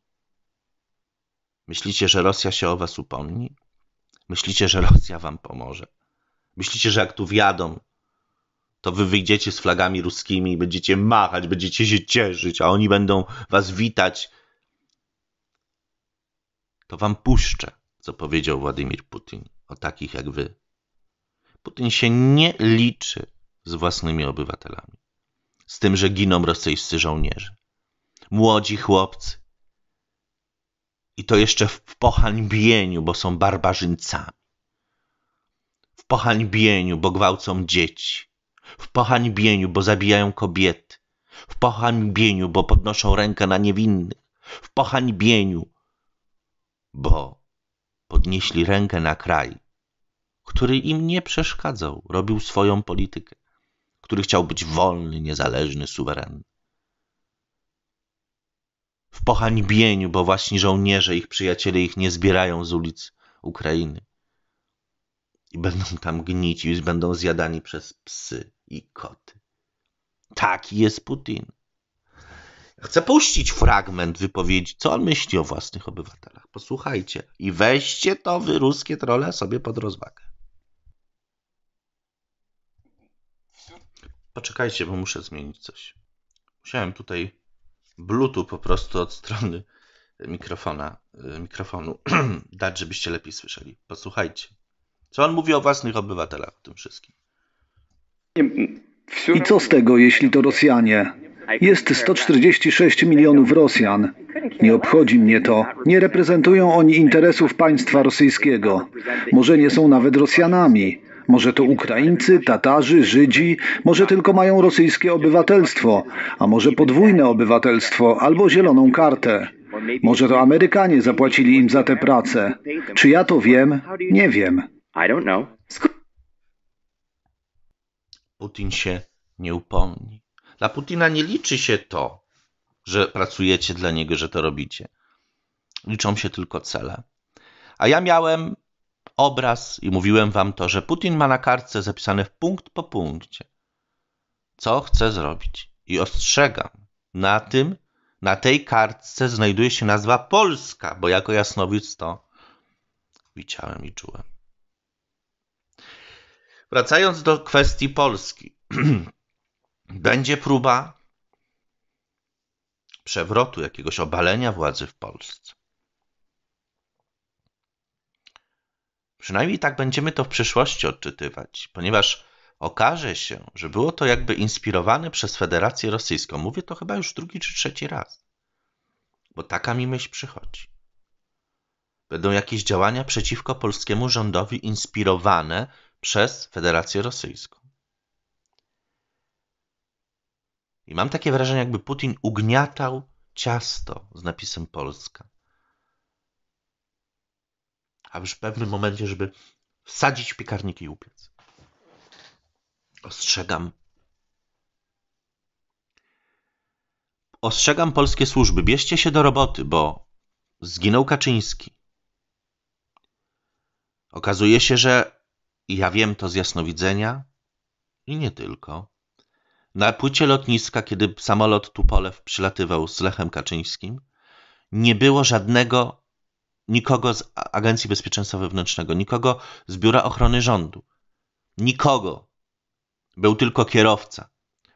Myślicie, że Rosja się o was upomni? Myślicie, że Rosja wam pomoże? Myślicie, że jak tu wjadą, to wy wyjdziecie z flagami ruskimi i będziecie machać, będziecie się cieszyć, a oni będą was witać. To wam puszczę, co powiedział Władimir Putin o takich jak wy. Putin się nie liczy z własnymi obywatelami z tym, że giną rosyjscy żołnierze. Młodzi chłopcy. I to jeszcze w pohańbieniu, bo są barbarzyńcami. W pohańbieniu, bo gwałcą dzieci. W pohańbieniu, bo zabijają kobiety. W pohańbieniu, bo podnoszą rękę na niewinnych. W pohańbieniu, bo podnieśli rękę na kraj, który im nie przeszkadzał, robił swoją politykę który chciał być wolny, niezależny, suwerenny. W pohańbieniu, bo właśnie żołnierze, ich przyjaciele ich nie zbierają z ulic Ukrainy. I będą tam gnić i będą zjadani przez psy i koty. Taki jest Putin. Chcę puścić fragment wypowiedzi, co on myśli o własnych obywatelach. Posłuchajcie i weźcie to, wy ruskie trole, sobie pod rozwagę. Poczekajcie, bo muszę zmienić coś. Musiałem tutaj bluetooth po prostu od strony mikrofona, y, mikrofonu dać, żebyście lepiej słyszeli. Posłuchajcie. Co on mówi o własnych obywatelach w tym wszystkim? I co z tego, jeśli to Rosjanie? Jest 146 milionów Rosjan. Nie obchodzi mnie to. Nie reprezentują oni interesów państwa rosyjskiego. Może nie są nawet Rosjanami. Może to Ukraińcy, Tatarzy, Żydzi, może tylko mają rosyjskie obywatelstwo, a może podwójne obywatelstwo albo zieloną kartę. Może to Amerykanie zapłacili im za tę pracę. Czy ja to wiem? Nie wiem. Putin się nie upomni. Dla Putina nie liczy się to, że pracujecie dla niego, że to robicie. Liczą się tylko cele. A ja miałem obraz i mówiłem wam to, że Putin ma na kartce zapisane w punkt po punkcie, co chce zrobić. I ostrzegam, na tym, na tej kartce znajduje się nazwa Polska, bo jako jasnowic to widziałem i czułem. Wracając do kwestii Polski, będzie próba przewrotu, jakiegoś obalenia władzy w Polsce. Przynajmniej tak będziemy to w przyszłości odczytywać, ponieważ okaże się, że było to jakby inspirowane przez Federację Rosyjską. Mówię to chyba już drugi czy trzeci raz, bo taka mi myśl przychodzi. Będą jakieś działania przeciwko polskiemu rządowi inspirowane przez Federację Rosyjską. I mam takie wrażenie, jakby Putin ugniatał ciasto z napisem Polska aby już w pewnym momencie, żeby wsadzić w i upiec. Ostrzegam. Ostrzegam polskie służby. Bierzcie się do roboty, bo zginął Kaczyński. Okazuje się, że ja wiem to z jasnowidzenia i nie tylko. Na płycie lotniska, kiedy samolot Tupolew przylatywał z Lechem Kaczyńskim, nie było żadnego nikogo z Agencji Bezpieczeństwa Wewnętrznego, nikogo z Biura Ochrony Rządu. Nikogo. Był tylko kierowca.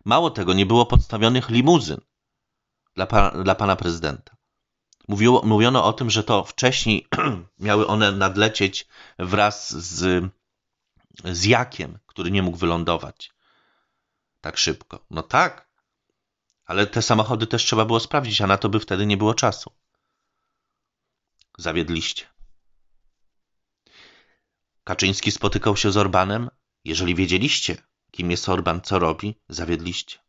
Mało tego, nie było podstawionych limuzyn dla, pa, dla pana prezydenta. Mówiło, mówiono o tym, że to wcześniej miały one nadlecieć wraz z, z Jakiem, który nie mógł wylądować tak szybko. No tak, ale te samochody też trzeba było sprawdzić, a na to by wtedy nie było czasu zawiedliście. Kaczyński spotykał się z Orbanem. Jeżeli wiedzieliście, kim jest Orban, co robi, zawiedliście.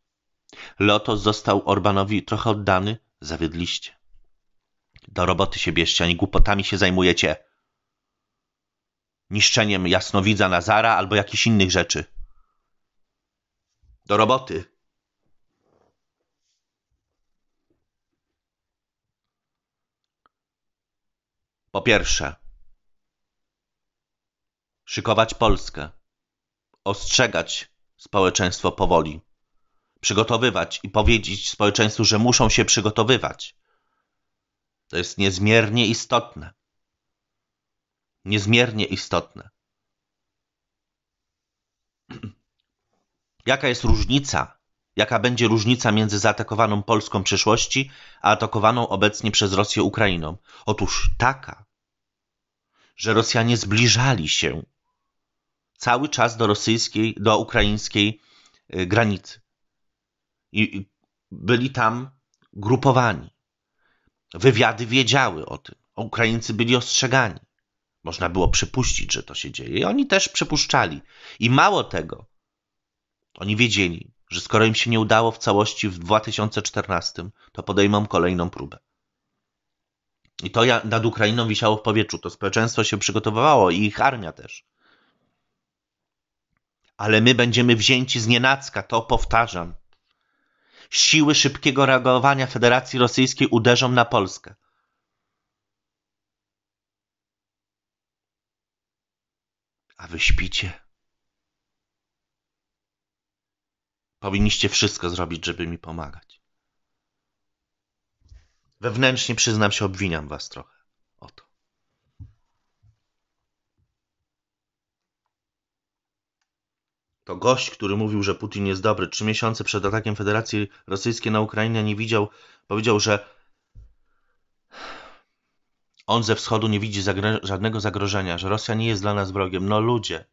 Lotos został Orbanowi trochę oddany, zawiedliście. Do roboty się bierzcie, ani głupotami się zajmujecie. Niszczeniem jasnowidza Nazara albo jakichś innych rzeczy. Do roboty. Po pierwsze, szykować Polskę, ostrzegać społeczeństwo powoli, przygotowywać i powiedzieć społeczeństwu, że muszą się przygotowywać. To jest niezmiernie istotne. Niezmiernie istotne. Jaka jest różnica Jaka będzie różnica między zaatakowaną Polską przeszłości, a atakowaną obecnie przez Rosję Ukrainą? Otóż taka, że Rosjanie zbliżali się cały czas do rosyjskiej, do ukraińskiej y, granicy. I byli tam grupowani. Wywiady wiedziały o tym. Ukraińcy byli ostrzegani. Można było przypuścić, że to się dzieje. I oni też przypuszczali. I mało tego, oni wiedzieli, że skoro im się nie udało w całości w 2014, to podejmą kolejną próbę. I to nad Ukrainą wisiało w powietrzu. To społeczeństwo się przygotowywało i ich armia też. Ale my będziemy wzięci z nienacka, to powtarzam. Siły szybkiego reagowania Federacji Rosyjskiej uderzą na Polskę. A wy śpicie. Powinniście wszystko zrobić, żeby mi pomagać. Wewnętrznie przyznam się, obwiniam was trochę o to. To gość, który mówił, że Putin jest dobry, trzy miesiące przed atakiem Federacji Rosyjskiej na Ukrainę nie widział, powiedział, że on ze wschodu nie widzi zagro żadnego zagrożenia, że Rosja nie jest dla nas wrogiem. No ludzie,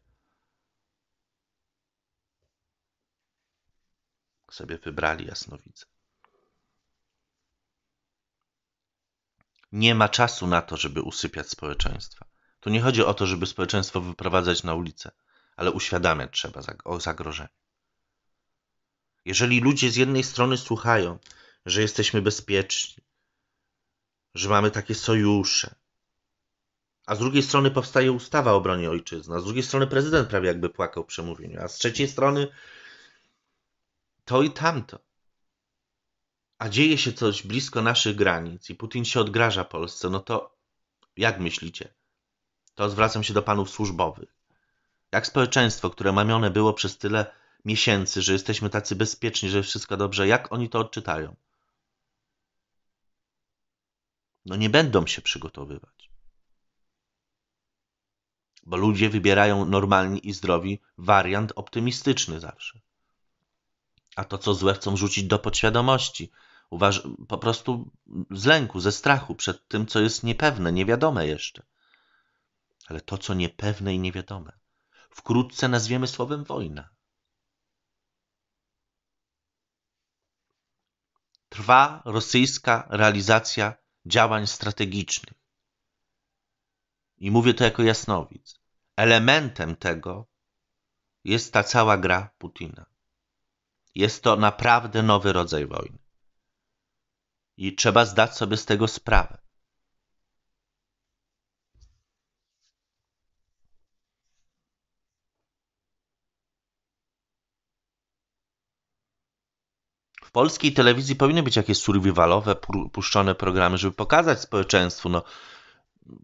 sobie wybrali jasnowidzę. Nie ma czasu na to, żeby usypiać społeczeństwa. Tu nie chodzi o to, żeby społeczeństwo wyprowadzać na ulicę, ale uświadamiać trzeba o zagrożeniu. Jeżeli ludzie z jednej strony słuchają, że jesteśmy bezpieczni, że mamy takie sojusze, a z drugiej strony powstaje ustawa o obronie ojczyzny, a z drugiej strony prezydent prawie jakby płakał przemówieniu, a z trzeciej strony to i tamto. A dzieje się coś blisko naszych granic i Putin się odgraża Polsce, no to jak myślicie? To zwracam się do panów służbowych. Jak społeczeństwo, które mamione było przez tyle miesięcy, że jesteśmy tacy bezpieczni, że wszystko dobrze, jak oni to odczytają? No nie będą się przygotowywać. Bo ludzie wybierają normalni i zdrowi wariant optymistyczny zawsze a to, co złe, chcą rzucić do podświadomości. Uważ, po prostu z lęku, ze strachu przed tym, co jest niepewne, niewiadome jeszcze. Ale to, co niepewne i niewiadome, wkrótce nazwiemy słowem wojna. Trwa rosyjska realizacja działań strategicznych. I mówię to jako jasnowic. Elementem tego jest ta cała gra Putina. Jest to naprawdę nowy rodzaj wojny. I trzeba zdać sobie z tego sprawę. w polskiej telewizji powinny być jakieś survivalowe, puszczone programy, żeby pokazać społeczeństwu, no,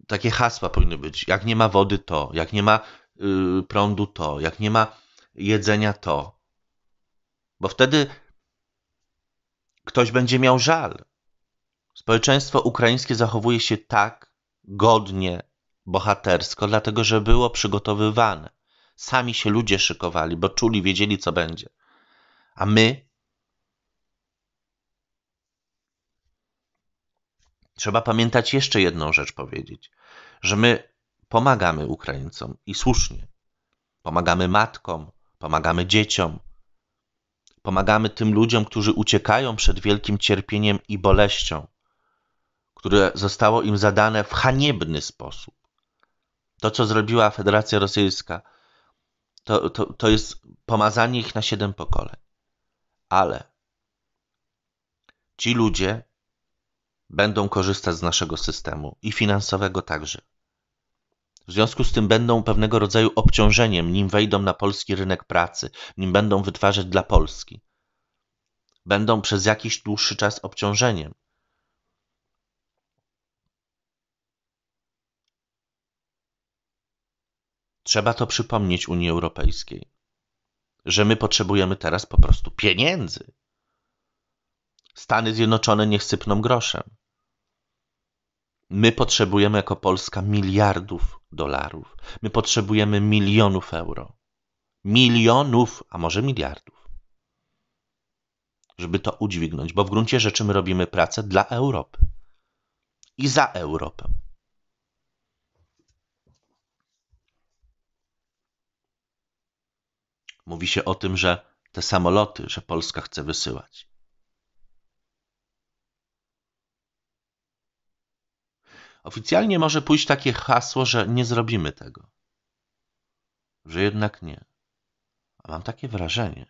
takie hasła powinny być. Jak nie ma wody, to. Jak nie ma y, prądu, to. Jak nie ma jedzenia, to bo wtedy ktoś będzie miał żal. Społeczeństwo ukraińskie zachowuje się tak godnie, bohatersko, dlatego że było przygotowywane. Sami się ludzie szykowali, bo czuli, wiedzieli, co będzie. A my Trzeba pamiętać jeszcze jedną rzecz powiedzieć, że my pomagamy Ukraińcom i słusznie. Pomagamy matkom, pomagamy dzieciom, Pomagamy tym ludziom, którzy uciekają przed wielkim cierpieniem i boleścią, które zostało im zadane w haniebny sposób. To, co zrobiła Federacja Rosyjska, to, to, to jest pomazanie ich na siedem pokoleń. Ale ci ludzie będą korzystać z naszego systemu i finansowego także. W związku z tym będą pewnego rodzaju obciążeniem, nim wejdą na polski rynek pracy, nim będą wytwarzać dla Polski. Będą przez jakiś dłuższy czas obciążeniem. Trzeba to przypomnieć Unii Europejskiej, że my potrzebujemy teraz po prostu pieniędzy. Stany Zjednoczone nie sypną groszem. My potrzebujemy jako Polska miliardów dolarów. My potrzebujemy milionów euro. Milionów, a może miliardów. Żeby to udźwignąć, bo w gruncie rzeczy my robimy pracę dla Europy i za Europę. Mówi się o tym, że te samoloty, że Polska chce wysyłać. Oficjalnie może pójść takie hasło, że nie zrobimy tego. Że jednak nie. A mam takie wrażenie.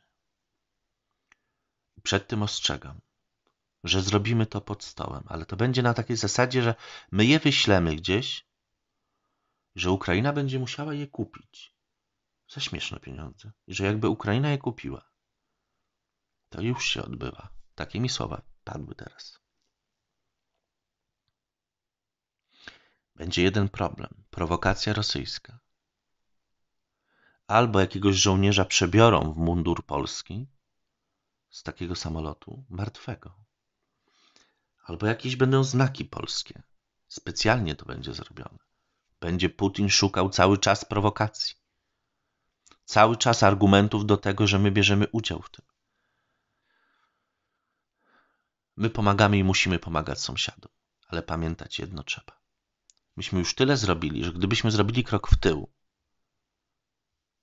Przed tym ostrzegam, że zrobimy to pod stołem, ale to będzie na takiej zasadzie, że my je wyślemy gdzieś, że Ukraina będzie musiała je kupić za śmieszne pieniądze i że jakby Ukraina je kupiła, to już się odbywa. Takie mi słowa padły teraz. Będzie jeden problem prowokacja rosyjska. Albo jakiegoś żołnierza przebiorą w mundur polski z takiego samolotu martwego. Albo jakieś będą znaki polskie. Specjalnie to będzie zrobione. Będzie Putin szukał cały czas prowokacji. Cały czas argumentów do tego, że my bierzemy udział w tym. My pomagamy i musimy pomagać sąsiadom, ale pamiętać jedno trzeba Myśmy już tyle zrobili, że gdybyśmy zrobili krok w tył,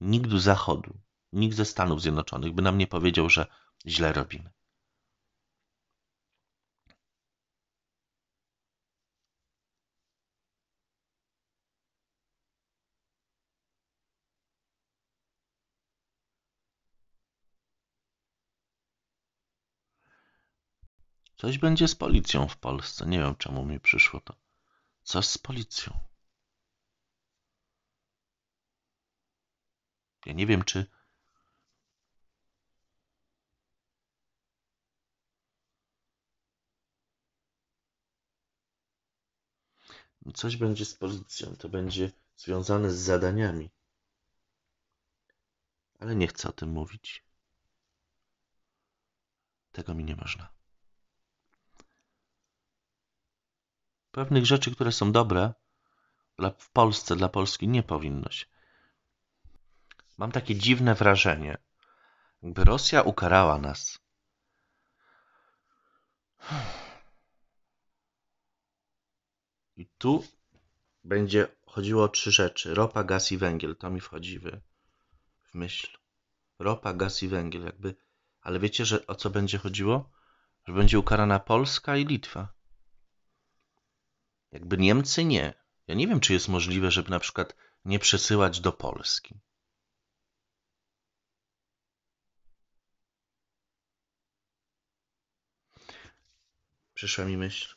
nikt z Zachodu, nikt ze Stanów Zjednoczonych by nam nie powiedział, że źle robimy. Coś będzie z policją w Polsce. Nie wiem, czemu mi przyszło to. Co z policją? Ja nie wiem, czy. No coś będzie z policją, to będzie związane z zadaniami. Ale nie chcę o tym mówić. Tego mi nie można. Pewnych rzeczy, które są dobre dla, w Polsce, dla Polski nie powinno się. Mam takie dziwne wrażenie, jakby Rosja ukarała nas. I tu będzie chodziło o trzy rzeczy: ropa, gaz i węgiel. To mi wchodzi w, w myśl. Ropa, gaz i węgiel, jakby. Ale wiecie, że o co będzie chodziło? Że będzie ukarana Polska i Litwa. Jakby Niemcy nie. Ja nie wiem, czy jest możliwe, żeby na przykład nie przesyłać do Polski. Przyszła mi myśl.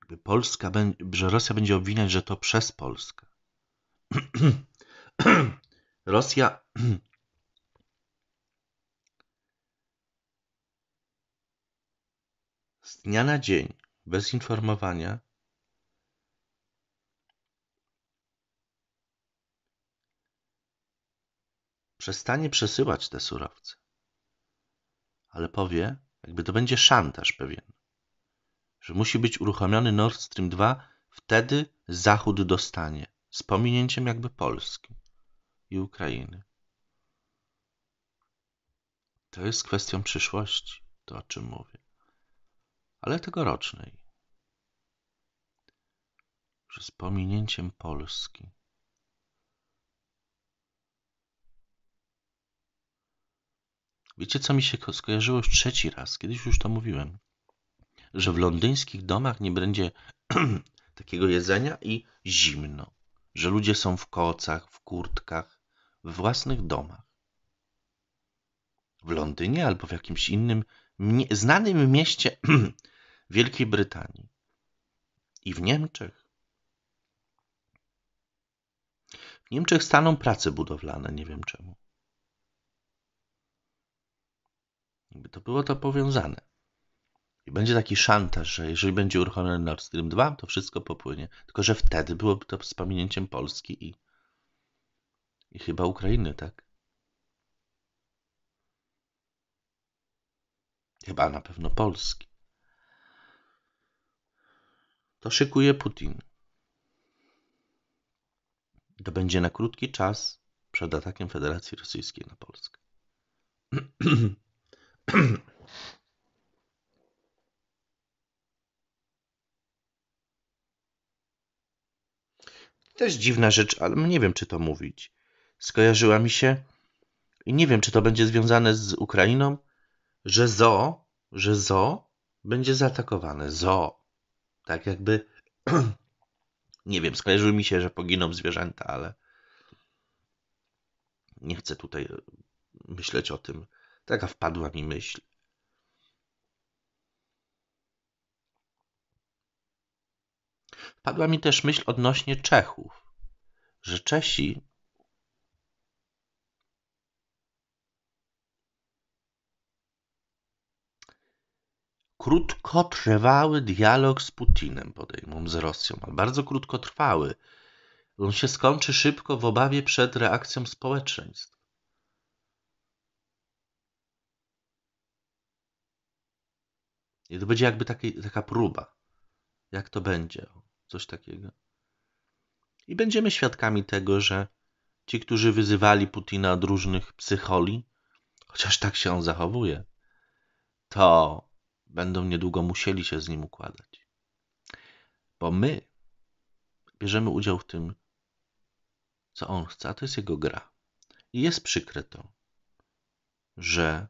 Jakby Polska, że Rosja będzie obwiniać, że to przez Polskę. Rosja z dnia na dzień, bez informowania, przestanie przesyłać te surowce, ale powie, jakby to będzie szantaż pewien, że musi być uruchomiony Nord Stream 2, wtedy Zachód dostanie, z pominięciem jakby Polski i Ukrainy. To jest kwestią przyszłości, to o czym mówię ale tegorocznej. Że z pominięciem Polski. Wiecie, co mi się skojarzyło już trzeci raz, kiedyś już to mówiłem, że w londyńskich domach nie będzie takiego jedzenia i zimno, że ludzie są w kocach, w kurtkach, w własnych domach. W Londynie albo w jakimś innym znanym mieście Wielkiej Brytanii i w Niemczech. W Niemczech staną prace budowlane, nie wiem czemu. Jakby to było to powiązane. I będzie taki szantaż, że jeżeli będzie uruchomiony Nord Stream 2, to wszystko popłynie. Tylko, że wtedy byłoby to z pamięciem Polski i, i chyba Ukrainy, tak? Chyba na pewno Polski to szykuje Putin. To będzie na krótki czas przed atakiem Federacji Rosyjskiej na Polskę. Też dziwna rzecz, ale nie wiem, czy to mówić. Skojarzyła mi się i nie wiem, czy to będzie związane z Ukrainą, że ZO, że ZO będzie zaatakowane. ZO. Tak jakby, nie wiem, skojarzyły mi się, że poginą zwierzęta, ale nie chcę tutaj myśleć o tym. Taka wpadła mi myśl. Wpadła mi też myśl odnośnie Czechów, że Czesi krótkotrwały dialog z Putinem, podejmą z Rosją, ale bardzo krótkotrwały. On się skończy szybko w obawie przed reakcją społeczeństw. I to będzie jakby taki, taka próba, jak to będzie, coś takiego. I będziemy świadkami tego, że ci, którzy wyzywali Putina od różnych psycholi, chociaż tak się on zachowuje, to będą niedługo musieli się z nim układać. Bo my bierzemy udział w tym, co on chce, a to jest jego gra. I jest przykre to, że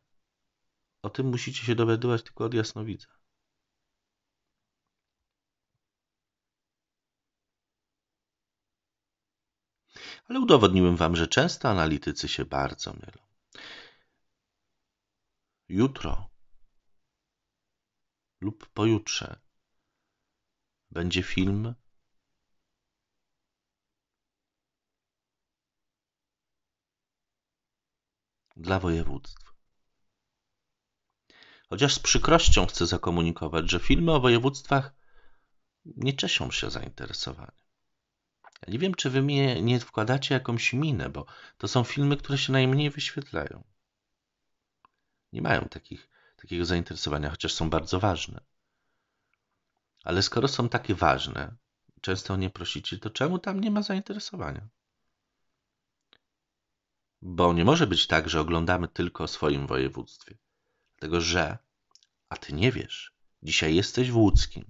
o tym musicie się dowiadywać tylko od jasnowidza. Ale udowodniłem wam, że często analitycy się bardzo mylą. Jutro lub pojutrze. Będzie film. Dla województw. Chociaż z przykrością chcę zakomunikować, że filmy o województwach nie cieszą się zainteresowaniem. Ja nie wiem, czy wy mnie nie wkładacie jakąś minę, bo to są filmy, które się najmniej wyświetlają. Nie mają takich takiego zainteresowania, chociaż są bardzo ważne. Ale skoro są takie ważne, często o nie prosicie, to czemu tam nie ma zainteresowania? Bo nie może być tak, że oglądamy tylko o swoim województwie. Dlatego, że, a ty nie wiesz, dzisiaj jesteś w łódzkim,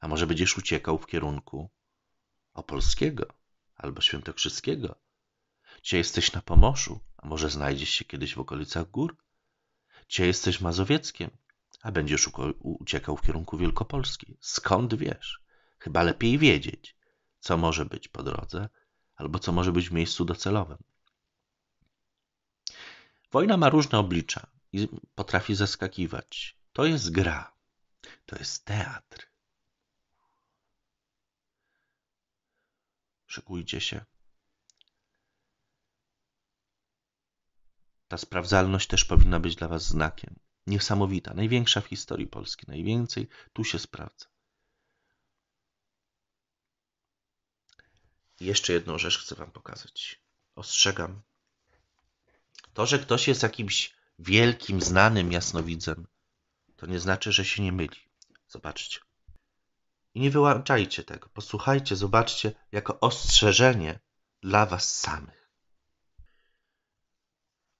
a może będziesz uciekał w kierunku opolskiego albo świętokrzyskiego. Dzisiaj jesteś na Pomorzu, a może znajdziesz się kiedyś w okolicach gór. Gdzie jesteś mazowieckiem? A będziesz uciekał w kierunku Wielkopolski. Skąd wiesz? Chyba lepiej wiedzieć, co może być po drodze, albo co może być w miejscu docelowym. Wojna ma różne oblicza i potrafi zaskakiwać. To jest gra, to jest teatr. Szykujcie się. Ta sprawdzalność też powinna być dla Was znakiem. Niesamowita, największa w historii Polski, najwięcej tu się sprawdza. I jeszcze jedną rzecz chcę Wam pokazać. Ostrzegam. To, że ktoś jest jakimś wielkim, znanym jasnowidzem, to nie znaczy, że się nie myli. Zobaczcie. I nie wyłączajcie tego. Posłuchajcie, zobaczcie jako ostrzeżenie dla Was samych.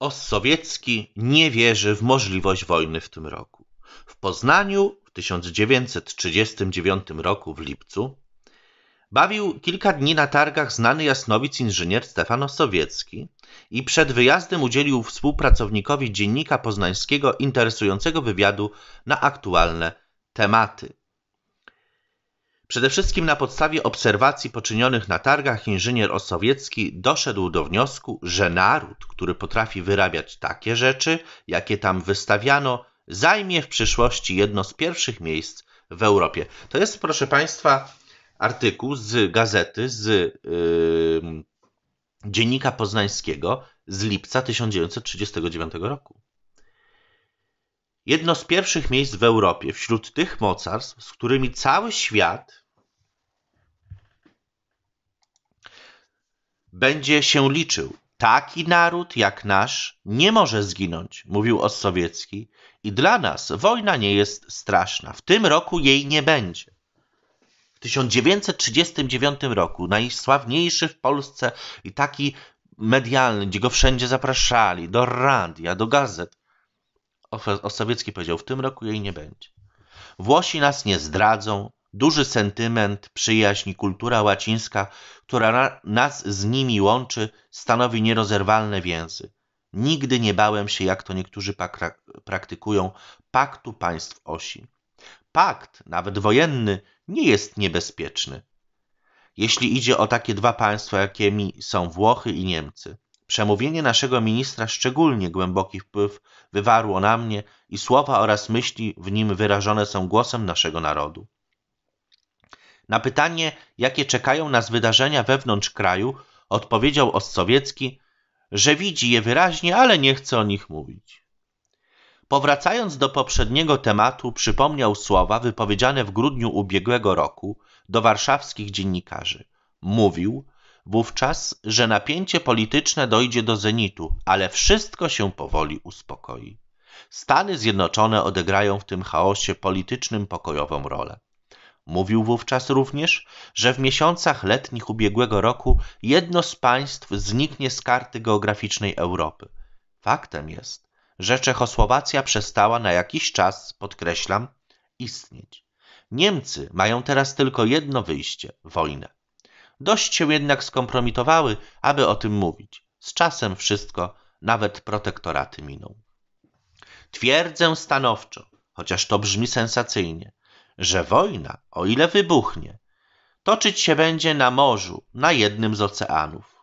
Ostsowiecki nie wierzy w możliwość wojny w tym roku. W Poznaniu w 1939 roku w lipcu bawił kilka dni na targach znany jasnowic inżynier Stefan Osowiecki i przed wyjazdem udzielił współpracownikowi dziennika poznańskiego interesującego wywiadu na aktualne tematy. Przede wszystkim na podstawie obserwacji poczynionych na targach inżynier osowiecki doszedł do wniosku, że naród, który potrafi wyrabiać takie rzeczy, jakie tam wystawiano, zajmie w przyszłości jedno z pierwszych miejsc w Europie. To jest, proszę Państwa, artykuł z gazety, z yy, Dziennika Poznańskiego z lipca 1939 roku jedno z pierwszych miejsc w Europie wśród tych mocarstw, z którymi cały świat będzie się liczył. Taki naród jak nasz nie może zginąć, mówił Ossowiecki, i dla nas wojna nie jest straszna. W tym roku jej nie będzie. W 1939 roku najsławniejszy w Polsce i taki medialny, gdzie go wszędzie zapraszali, do radia, do gazet, Osowiecki powiedział, w tym roku jej nie będzie. Włosi nas nie zdradzą, duży sentyment, przyjaźń i kultura łacińska, która nas z nimi łączy, stanowi nierozerwalne więzy. Nigdy nie bałem się, jak to niektórzy praktykują, paktu państw osi. Pakt, nawet wojenny, nie jest niebezpieczny. Jeśli idzie o takie dwa państwa, jakimi są Włochy i Niemcy. Przemówienie naszego ministra szczególnie głęboki wpływ wywarło na mnie i słowa oraz myśli w nim wyrażone są głosem naszego narodu. Na pytanie, jakie czekają nas wydarzenia wewnątrz kraju, odpowiedział Ostsowiecki, że widzi je wyraźnie, ale nie chce o nich mówić. Powracając do poprzedniego tematu, przypomniał słowa wypowiedziane w grudniu ubiegłego roku do warszawskich dziennikarzy. Mówił, wówczas, że napięcie polityczne dojdzie do zenitu, ale wszystko się powoli uspokoi. Stany Zjednoczone odegrają w tym chaosie politycznym pokojową rolę. Mówił wówczas również, że w miesiącach letnich ubiegłego roku jedno z państw zniknie z karty geograficznej Europy. Faktem jest, że Czechosłowacja przestała na jakiś czas, podkreślam, istnieć. Niemcy mają teraz tylko jedno wyjście wojnę. Dość się jednak skompromitowały, aby o tym mówić. Z czasem wszystko, nawet protektoraty miną. Twierdzę stanowczo, chociaż to brzmi sensacyjnie, że wojna, o ile wybuchnie, toczyć się będzie na morzu, na jednym z oceanów.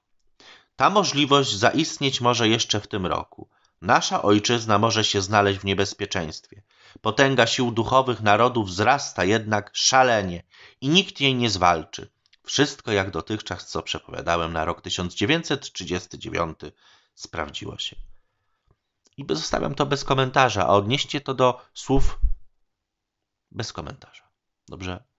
Ta możliwość zaistnieć może jeszcze w tym roku. Nasza ojczyzna może się znaleźć w niebezpieczeństwie. Potęga sił duchowych narodów wzrasta jednak szalenie i nikt jej nie zwalczy. Wszystko jak dotychczas, co przepowiadałem na rok 1939, sprawdziło się. I zostawiam to bez komentarza, a odnieście to do słów bez komentarza. Dobrze?